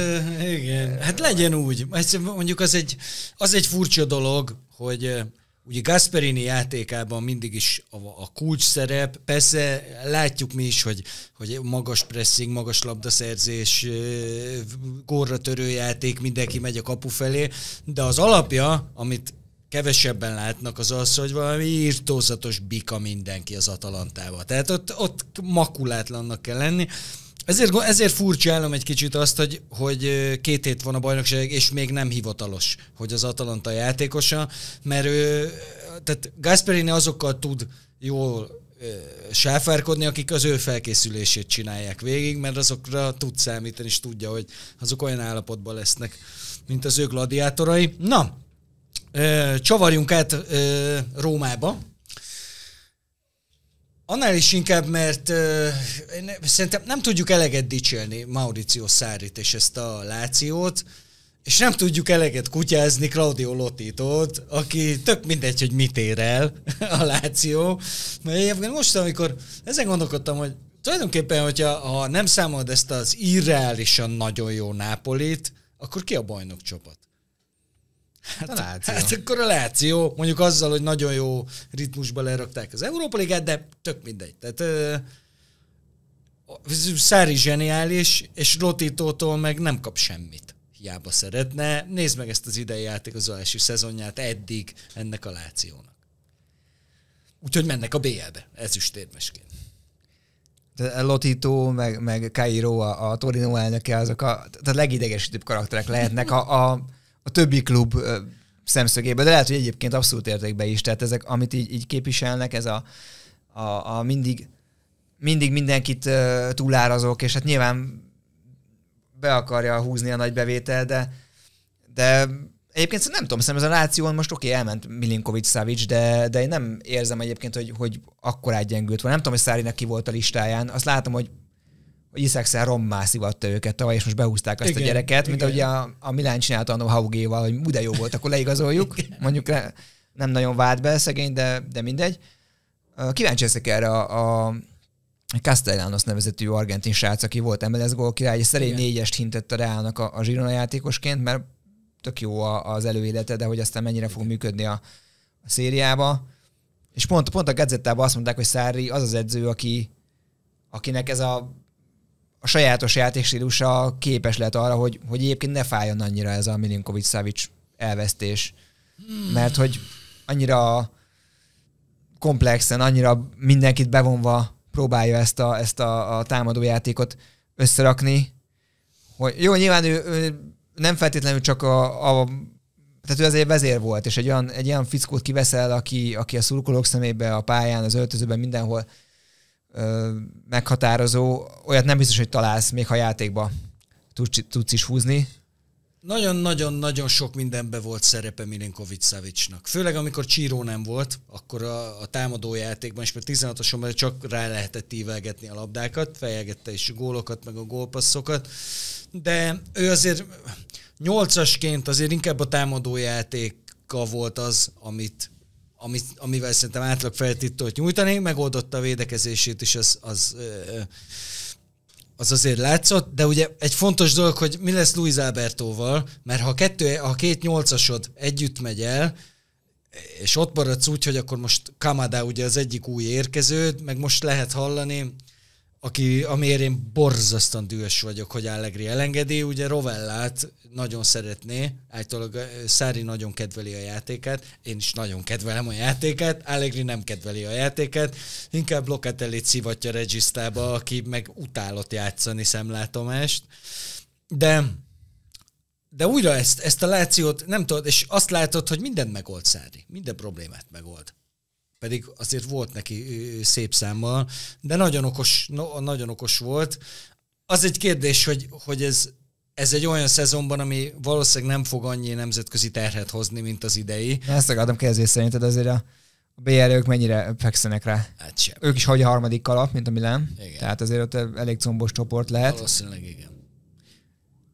igen. hát legyen úgy. Ez, mondjuk az egy, az egy furcsa dolog, hogy Ugye Gasperini játékában mindig is a, a kulcs szerep, persze látjuk mi is, hogy, hogy magas pressing, magas labdaszerzés, górra törő játék, mindenki megy a kapu felé, de az alapja, amit kevesebben látnak az az, hogy valami írtózatos bika mindenki az Atalantával. Tehát ott, ott makulátlannak kell lenni, ezért, ezért furcsa állom egy kicsit azt, hogy, hogy két hét van a bajnokság, és még nem hivatalos, hogy az Atalanta játékosa, mert ő, tehát Gasperini azokkal tud jól sáfárkodni, akik az ő felkészülését csinálják végig, mert azokra tud számítani, és tudja, hogy azok olyan állapotban lesznek, mint az ő gladiátorai. Na, csavarjunk át Rómába, Annál is inkább, mert ö, szerintem nem tudjuk eleget dicsélni Mauricio Szárit és ezt a Lációt, és nem tudjuk eleget kutyázni Claudio Lotitot, aki tök mindegy, hogy mit ér el a Láció. Mert most, amikor ezen gondolkodtam, hogy tulajdonképpen, hogyha ha nem számolod ezt az irreálisan nagyon jó Nápolit, akkor ki a bajnok csapat? Hát, a láció. hát akkor a láció, mondjuk azzal, hogy nagyon jó ritmusba lerakták az Európa Ligát, de tök mindegy. Tehát uh, Szári zseniális, és Lotitótól meg nem kap semmit. Hiába szeretne. Nézd meg ezt az idei játékozási szezonját eddig ennek a lációnak. Úgyhogy mennek a BL-be, térmesként. Lotito, meg, meg Cairo, a, a Torino elnöke, azok a, a legidegesítőbb karakterek lehetnek. A, a a többi klub szemszögéből, de lehet, hogy egyébként abszolút értékben is. Tehát ezek, amit így, így képviselnek, ez a, a, a mindig, mindig mindenkit uh, túlárazok, és hát nyilván be akarja húzni a nagy bevétel, de, de egyébként nem tudom, szerintem ez a ráció most oké, okay, elment Milinkovic Savic, de, de én nem érzem egyébként, hogy, hogy akkor gyengült volna. Nem tudom, hogy Szárinak ki volt a listáján. Azt látom, hogy Iszekszel rommá szivatta őket tavaly, és most behúzták azt igen, a gyereket, mint igen. ahogy a, a Milán csinálta annó Haugéval, hogy úgy jó volt, akkor leigazoljuk. Igen. Mondjuk le, nem nagyon vált be szegény, de, de mindegy. Kíváncsi leszek erre a, a Castellanos nevezetű argentin srác, aki volt MLS gól király, és szerény négyest hintett a Reálnak a, a Girona játékosként, mert tök jó a, az előélete, de hogy aztán mennyire fog működni a, a szériába. És pont, pont a gazettában azt mondták, hogy Szári az az edző, aki, akinek ez a a sajátos játékstílusa képes lehet arra, hogy, hogy egyébként ne fájjon annyira ez a Milinkovic Savic elvesztés. Mert hogy annyira komplexen, annyira mindenkit bevonva próbálja ezt a, ezt a, a támadójátékot összerakni, hogy jó, nyilván ő, ő nem feltétlenül csak a, a tehát ő azért vezér volt, és egy olyan, egy olyan fickót kiveszel, aki, aki a szurkolók szemébe, a pályán, az öltözőben, mindenhol meghatározó. Olyat nem biztos, hogy találsz, még ha játékba tudsz, tudsz is húzni. Nagyon-nagyon-nagyon sok mindenbe volt szerepe Milinkovic Szavicsnak. Főleg amikor Csíró nem volt, akkor a, a támadó játékban, és mert 16-oson csak rá lehetett ívelgetni a labdákat, fejelgette is a gólokat, meg a gólpasszokat, de ő azért nyolcasként azért inkább a támadó játéka volt az, amit amit, amivel szerintem átlag feltittolt nyújtani, megoldotta a védekezését is, az, az, az azért látszott, de ugye egy fontos dolog, hogy mi lesz Luis Albertoval, mert ha, kettő, ha két nyolcasod együtt megy el, és ott maradsz úgy, hogy akkor most Kamada ugye az egyik új érkező, meg most lehet hallani, aki, amiért én borzasztan dühös vagyok, hogy Allegri elengedi. Ugye Rovellát nagyon szeretné, általában Szári nagyon kedveli a játékát, én is nagyon kedvelem a játékát, Allegri nem kedveli a játékát, inkább locatelli szivatja regisztába, aki meg utálott játszani szemlátomást. De de újra ezt, ezt a lációt nem tudod, és azt látod, hogy mindent megold Szári, minden problémát megold pedig azért volt neki szép számmal, de nagyon okos, no, nagyon okos volt. Az egy kérdés, hogy, hogy ez, ez egy olyan szezonban, ami valószínűleg nem fog annyi nemzetközi terhet hozni, mint az idei. Na, ezt akartam kérdés szerinted azért a BL, ők mennyire fekszenek rá? Hát sem. Ők is hagyja a harmadik kalap, mint a Milan. Igen. Tehát azért ott elég combos csoport lehet. Valószínűleg igen.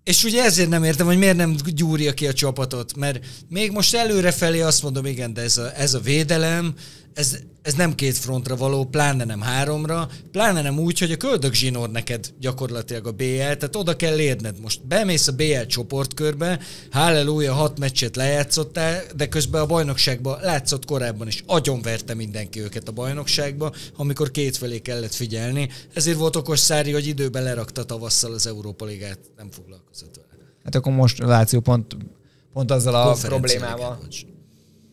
És ugye ezért nem értem, hogy miért nem gyúrja ki a csapatot, mert még most előrefelé azt mondom, igen, de ez a, ez a védelem, ez, ez nem két frontra való, pláne nem háromra, pláne nem úgy, hogy a köldök zsinór neked gyakorlatilag a BL, tehát oda kell érned most. Bemész a BL csoportkörbe, halleluja, hat meccset lejátszottál, de közben a bajnokságban látszott korábban is, agyonverte mindenki őket a bajnokságba, amikor kétfelé kellett figyelni, ezért volt okos Szári, hogy időben lerakta tavasszal az Európa Ligát, nem foglalkozott vele. Hát akkor most Láció pont, pont azzal a problémával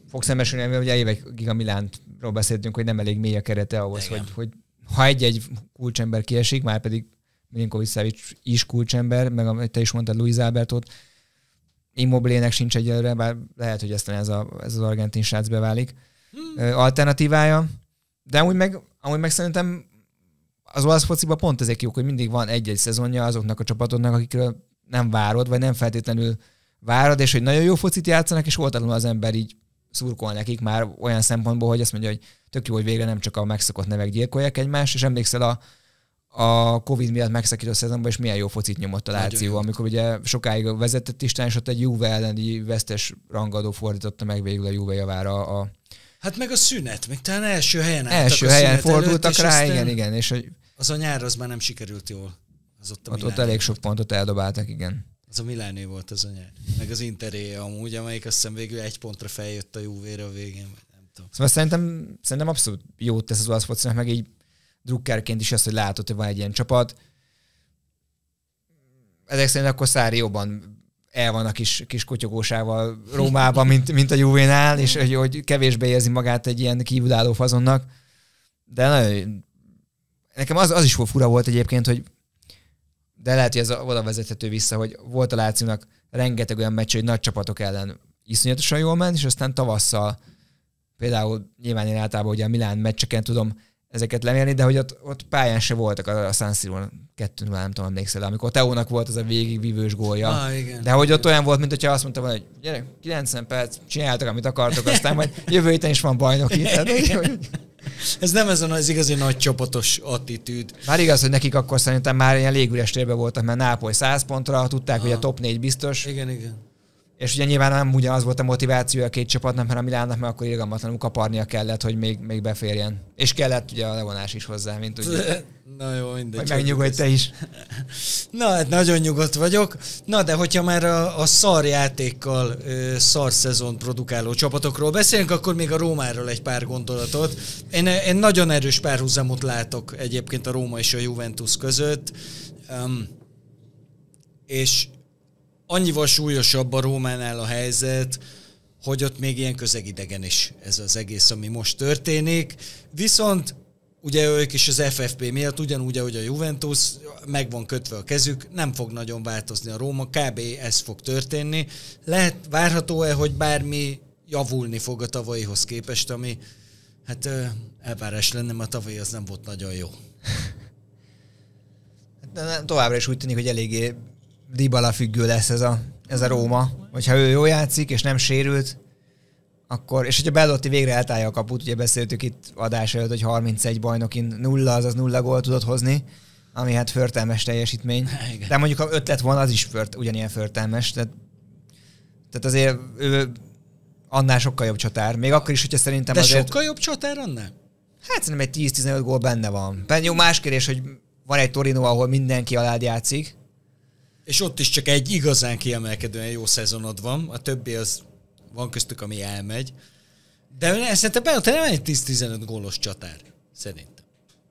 fog szembesülni, hogy évekig a Milánt arról beszéltünk, hogy nem elég mély a kerete ahhoz, hogy, hogy ha egy-egy kulcsember kiesik, már pedig Milinkovic Szávics is kulcsember, meg amit te is mondtad, Luis Albertot, Immobilének sincs egyelőre, bár lehet, hogy aztán ez, a, ez az argentin srác beválik hmm. alternatívája, de amúgy meg, amúgy meg szerintem az olasz fociban pont ezek jók, hogy mindig van egy-egy szezonja azoknak a csapatoknak, akikről nem várod, vagy nem feltétlenül várod, és hogy nagyon jó focit játszanak, és oltalul az ember így szurkol nekik már olyan szempontból, hogy azt mondja, hogy tök jó, hogy végre nem csak a megszokott nevek gyilkolják egymást, és emlékszel a, a Covid miatt megszakított szezonban, és milyen jó focit nyomott a Láció, amikor ugye sokáig vezetett Istán, és ott egy Juve elleni vesztes rangadó fordította meg végül a Juve javára a... Hát meg a szünet, még talán első helyen Első a helyen fordultak előtt, rá, igen, igen. És hogy... Az a nyár az már nem sikerült jól. Az ott, ott, ott elég sok pontot eldobáltak, igen. Ez a Milánő volt az anyja. Meg az Interé amúgy, amelyik azt hiszem végül egy pontra feljött a Juvéra a végén. Nem tudom. Szóval szerintem, szerintem abszolút jót tesz az olasz focinak, meg így drukkerként is azt, hogy látod, hogy van egy ilyen csapat. Ezek szerint akkor Szári jobban el van a kis, kis kotyogósával Rómában, mint, mint a Juvénál, és hogy, hogy kevésbé érzi magát egy ilyen kívülálló fazonnak. De nagyon, nekem az, az is fura volt egyébként, hogy de lehet, hogy ez oda vezethető vissza, hogy volt a Lációnak rengeteg olyan meccs, hogy nagy csapatok ellen iszonyatosan jól ment, és aztán tavasszal például nyilván én általában ugye a Milán meccseken tudom ezeket lemérni, de hogy ott, ott pályán se voltak a, a San siro kettőn, nem tudom, emlékszel, amikor Teónak volt az a végigvívős gólja. Ah, igen. De hogy ott olyan volt, mint hogyha azt mondta volna, hogy gyerek, 90 perc, csináltak, amit akartok, aztán majd jövő héten is van bajnoki. Tehát, hogy, hogy, ez nem ez az igazi nagy csapatos attitűd. Már igaz, hogy nekik akkor szerintem már ilyen légüres térben voltak, mert Nápoly 100 pontra tudták, Aha. hogy a top 4 biztos. Igen, igen. És ugye nyilván nem ugyanaz volt a motiváció a két csapatnak, mert a Milánnak meg akkor irgalmatlanul kaparnia kellett, hogy még, még beférjen. És kellett ugye a levonás is hozzá, mint ugye. Na jó, mindegy. Hogy megnyugodj te is. Na, hát nagyon nyugodt vagyok. Na, de hogyha már a, a szar játékkal szar szezon produkáló csapatokról beszélünk, akkor még a Rómáról egy pár gondolatot. Én, én nagyon erős párhuzamot látok egyébként a Róma és a Juventus között. Um, és, annyival súlyosabb a Rómánál a helyzet, hogy ott még ilyen közegidegen is ez az egész, ami most történik. Viszont ugye ők is az FFP miatt, ugyanúgy, ahogy a Juventus, meg van kötve a kezük, nem fog nagyon változni a Róma, kb. ez fog történni. Lehet, várható-e, hogy bármi javulni fog a tavalyihoz képest, ami hát elvárás lenne, mert a tavalyi az nem volt nagyon jó. Hát, de továbbra is úgy tűnik, hogy eléggé Dybala függő lesz ez a, ez a Róma. Hogyha ő jól játszik, és nem sérült, akkor, és hogyha Bellotti végre eltállja a kaput, ugye beszéltük itt adás előtt, hogy 31 bajnokin nulla, azaz nulla gól tudott hozni, ami hát förtelmes teljesítmény. Igen. De mondjuk ha ötlet van, az is fört, ugyanilyen förtelmes. Tehát, tehát azért ő annál sokkal jobb csatár. Még akkor is, hogyha szerintem De azért... sokkal jobb csatár annál? Hát szerintem egy 10-15 gól benne van. Jó, más kérdés, hogy van egy Torino, ahol mindenki alád játszik, és ott is csak egy igazán kiemelkedően jó szezonod van, a többi az van köztük, ami elmegy. De szerintem te nem egy 10-15 gólos csatár, szerintem.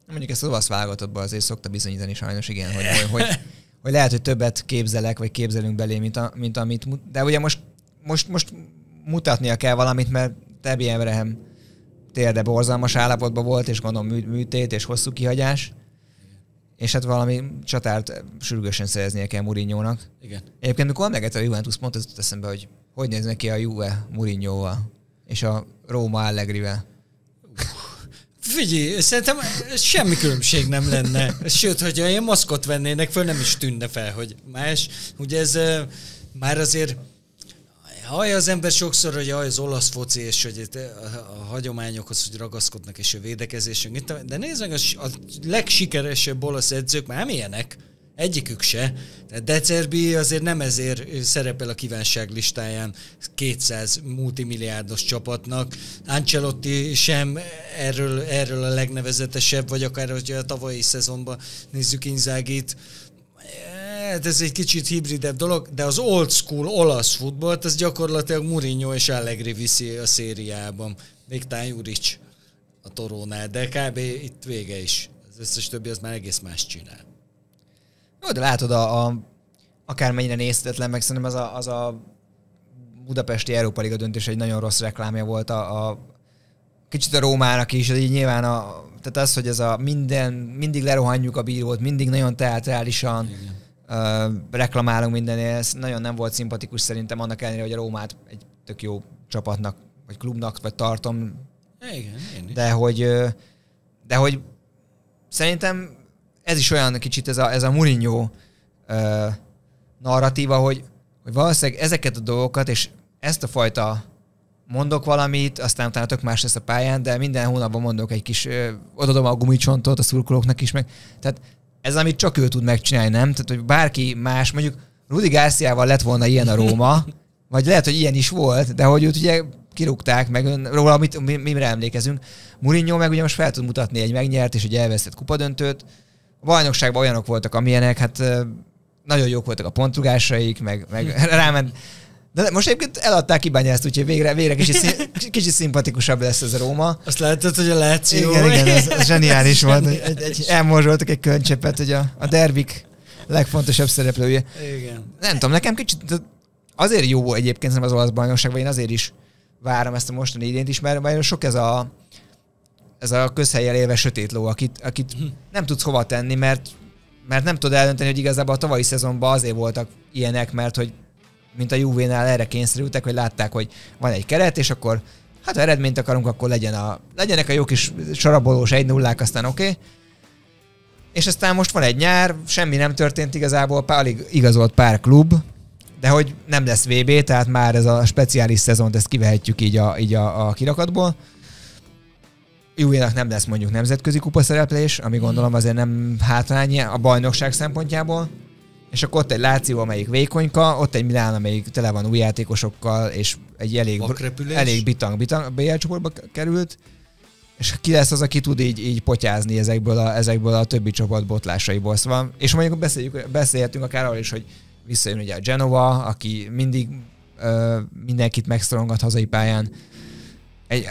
Mondjuk ezt az olasz válogatottban azért szokta bizonyítani sajnos, igen, hogy, hogy, hogy, hogy lehet, hogy többet képzelek, vagy képzelünk belé, mint, a, mint amit... De ugye most, most, most mutatnia kell valamit, mert Debbie Emrehem térde borzalmas állapotban volt, és gondolom műtét és hosszú kihagyás és hát valami csatárt sürgősen szereznie kell Mourinho-nak. Igen. Egyébként mikor megette a Juventus, pont teszem eszembe, hogy hogy néz neki a Juve mourinho és a Róma Allegrivel. Figyelj, szerintem semmi különbség nem lenne. Sőt, hogyha ilyen maszkot vennének föl, nem is tűnne fel, hogy más. Ugye ez már azért hallja az ember sokszor, hogy haj, az olasz foci, és hogy eh, a hagyományokhoz hogy ragaszkodnak, és a védekezésünk. De nézd meg, a legsikeresebb olasz edzők már milyenek. Egyikük se. De Decerbi azért nem ezért szerepel a kívánság listáján 200 multimilliárdos csapatnak. Ancelotti sem erről, erről a legnevezetesebb, vagy akár, hogy a tavalyi szezonban nézzük Inzágit, Hát ez egy kicsit hibridebb dolog, de az old school olasz futballt, az gyakorlatilag Mourinho és Allegri viszi a szériában. Még tán Juric a torónál, de kb. itt vége is. Az összes többi az már egész más csinál. Jó, de látod, a, a akármennyire nézhetetlen, meg szerintem az a, az a budapesti Európa Liga döntés egy nagyon rossz reklámja volt a, a kicsit a Rómának is, hogy nyilván a, tehát az, hogy ez a minden, mindig lerohanjuk a bírót, mindig nagyon teatrálisan, Igen reklamálunk mindenél. Ez nagyon nem volt szimpatikus szerintem annak ellenére, hogy a Rómát egy tök jó csapatnak, vagy klubnak, vagy tartom. Igen, én is. De hogy, de hogy szerintem ez is olyan kicsit ez a, ez a Mourinho ö, narratíva, hogy, hogy valószínűleg ezeket a dolgokat, és ezt a fajta mondok valamit, aztán utána tök más lesz a pályán, de minden hónapban mondok egy kis, ö, odadom a gumicsontot a szurkolóknak is meg. Tehát ez, amit csak ő tud megcsinálni, nem? Tehát, hogy bárki más, mondjuk Rudi Garciával lett volna ilyen a Róma, vagy lehet, hogy ilyen is volt, de hogy őt ugye kirúgták, meg róla, mit mi, mire emlékezünk. Mourinho meg ugye most fel tud mutatni egy megnyert és egy elvesztett kupadöntőt. A bajnokságban olyanok voltak, amilyenek, hát nagyon jók voltak a pontrugásaik, meg, meg ráment de most egyébként eladták ezt, úgyhogy végre, végre kicsit, szín, kicsit szimpatikusabb lesz ez a Róma. Azt lehetett, hogy a Láció. Igen, igen, ez, ez zseniális volt. Egy, egy, elmorzsoltak egy könycsepet, hogy a, a derbik legfontosabb szereplője. Igen. Nem tudom, nekem kicsit azért jó egyébként nem az olasz vagy én azért is várom ezt a mostani idént is, mert nagyon sok ez a ez a közhelyjel élve sötét ló, akit, akit hm. nem tudsz hova tenni, mert mert nem tudod eldönteni, hogy igazából a tavalyi szezonban azért voltak ilyenek, mert hogy mint a Juvénál erre kényszerültek, hogy látták, hogy van egy keret, és akkor hát ha eredményt akarunk, akkor legyen a, legyenek a jó kis sarabolós egy nullák, aztán oké. Okay. És aztán most van egy nyár, semmi nem történt igazából, alig igazolt pár klub, de hogy nem lesz VB, tehát már ez a speciális szezont, ezt kivehetjük így a, így a, a kirakatból. Jújénak nem lesz mondjuk nemzetközi kupa szereplés, ami gondolom azért nem hátrány a bajnokság szempontjából és akkor ott egy Láció, amelyik vékonyka, ott egy Milán, amelyik tele van új játékosokkal, és egy elég, elég bitang, bitang BL csoportba került, és ki lesz az, aki tud így, így potyázni ezekből a, ezekből a többi csoport botlásaiból. Szóval, és mondjuk beszéljük, beszélhetünk akár arról is, hogy visszajön ugye a Genova, aki mindig ö, mindenkit megszorongat hazai pályán. Egy,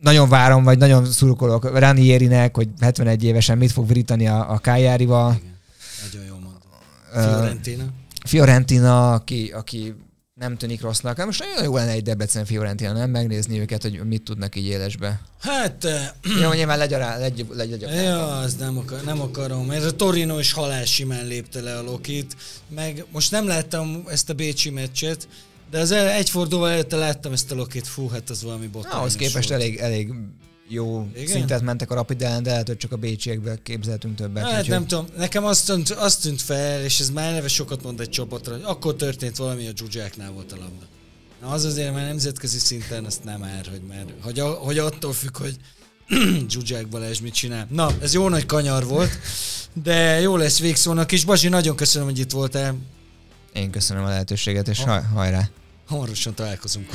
nagyon várom, vagy nagyon szurkolok Ranierinek, hogy 71 évesen mit fog virítani a, a Kályárival. Igen Fiorentina. Fiorentina, aki, aki nem tűnik rossznak. Hát most nagyon jó lenne egy Debrecen Fiorentina, nem? Megnézni őket, hogy mit tudnak így élesbe. Hát... Jó, nyilván legyarál, legy, legy, legy, legy Ja, azt nem, akar, nem akarom. Ez a Torino is halál simán lépte le a Lokit. Meg most nem láttam ezt a Bécsi meccset, de az egyfordulóval előtte láttam ezt a Lokit. Fú, hát az valami botrányos Ahhoz képest volt. elég, elég jó Igen? szintet mentek a rapidán, de lehet, hogy csak a bécsiekből képzeltünk többet. Hát nem tudom, nekem azt tűnt, azt tűnt fel, és ez már neve sokat mond egy csoportra, hogy akkor történt valami, a Zsuzsáknál volt a labda. Na az azért már nemzetközi szinten azt nem ár, hogy már, hogy, a, hogy attól függ, hogy Zsuzsák Balázs mit csinál. Na, ez jó nagy kanyar volt, de jó lesz végszónak is. Bazsi, nagyon köszönöm, hogy itt voltál. Én köszönöm a lehetőséget, és ha. hajrá! Hamarosan találkozunk.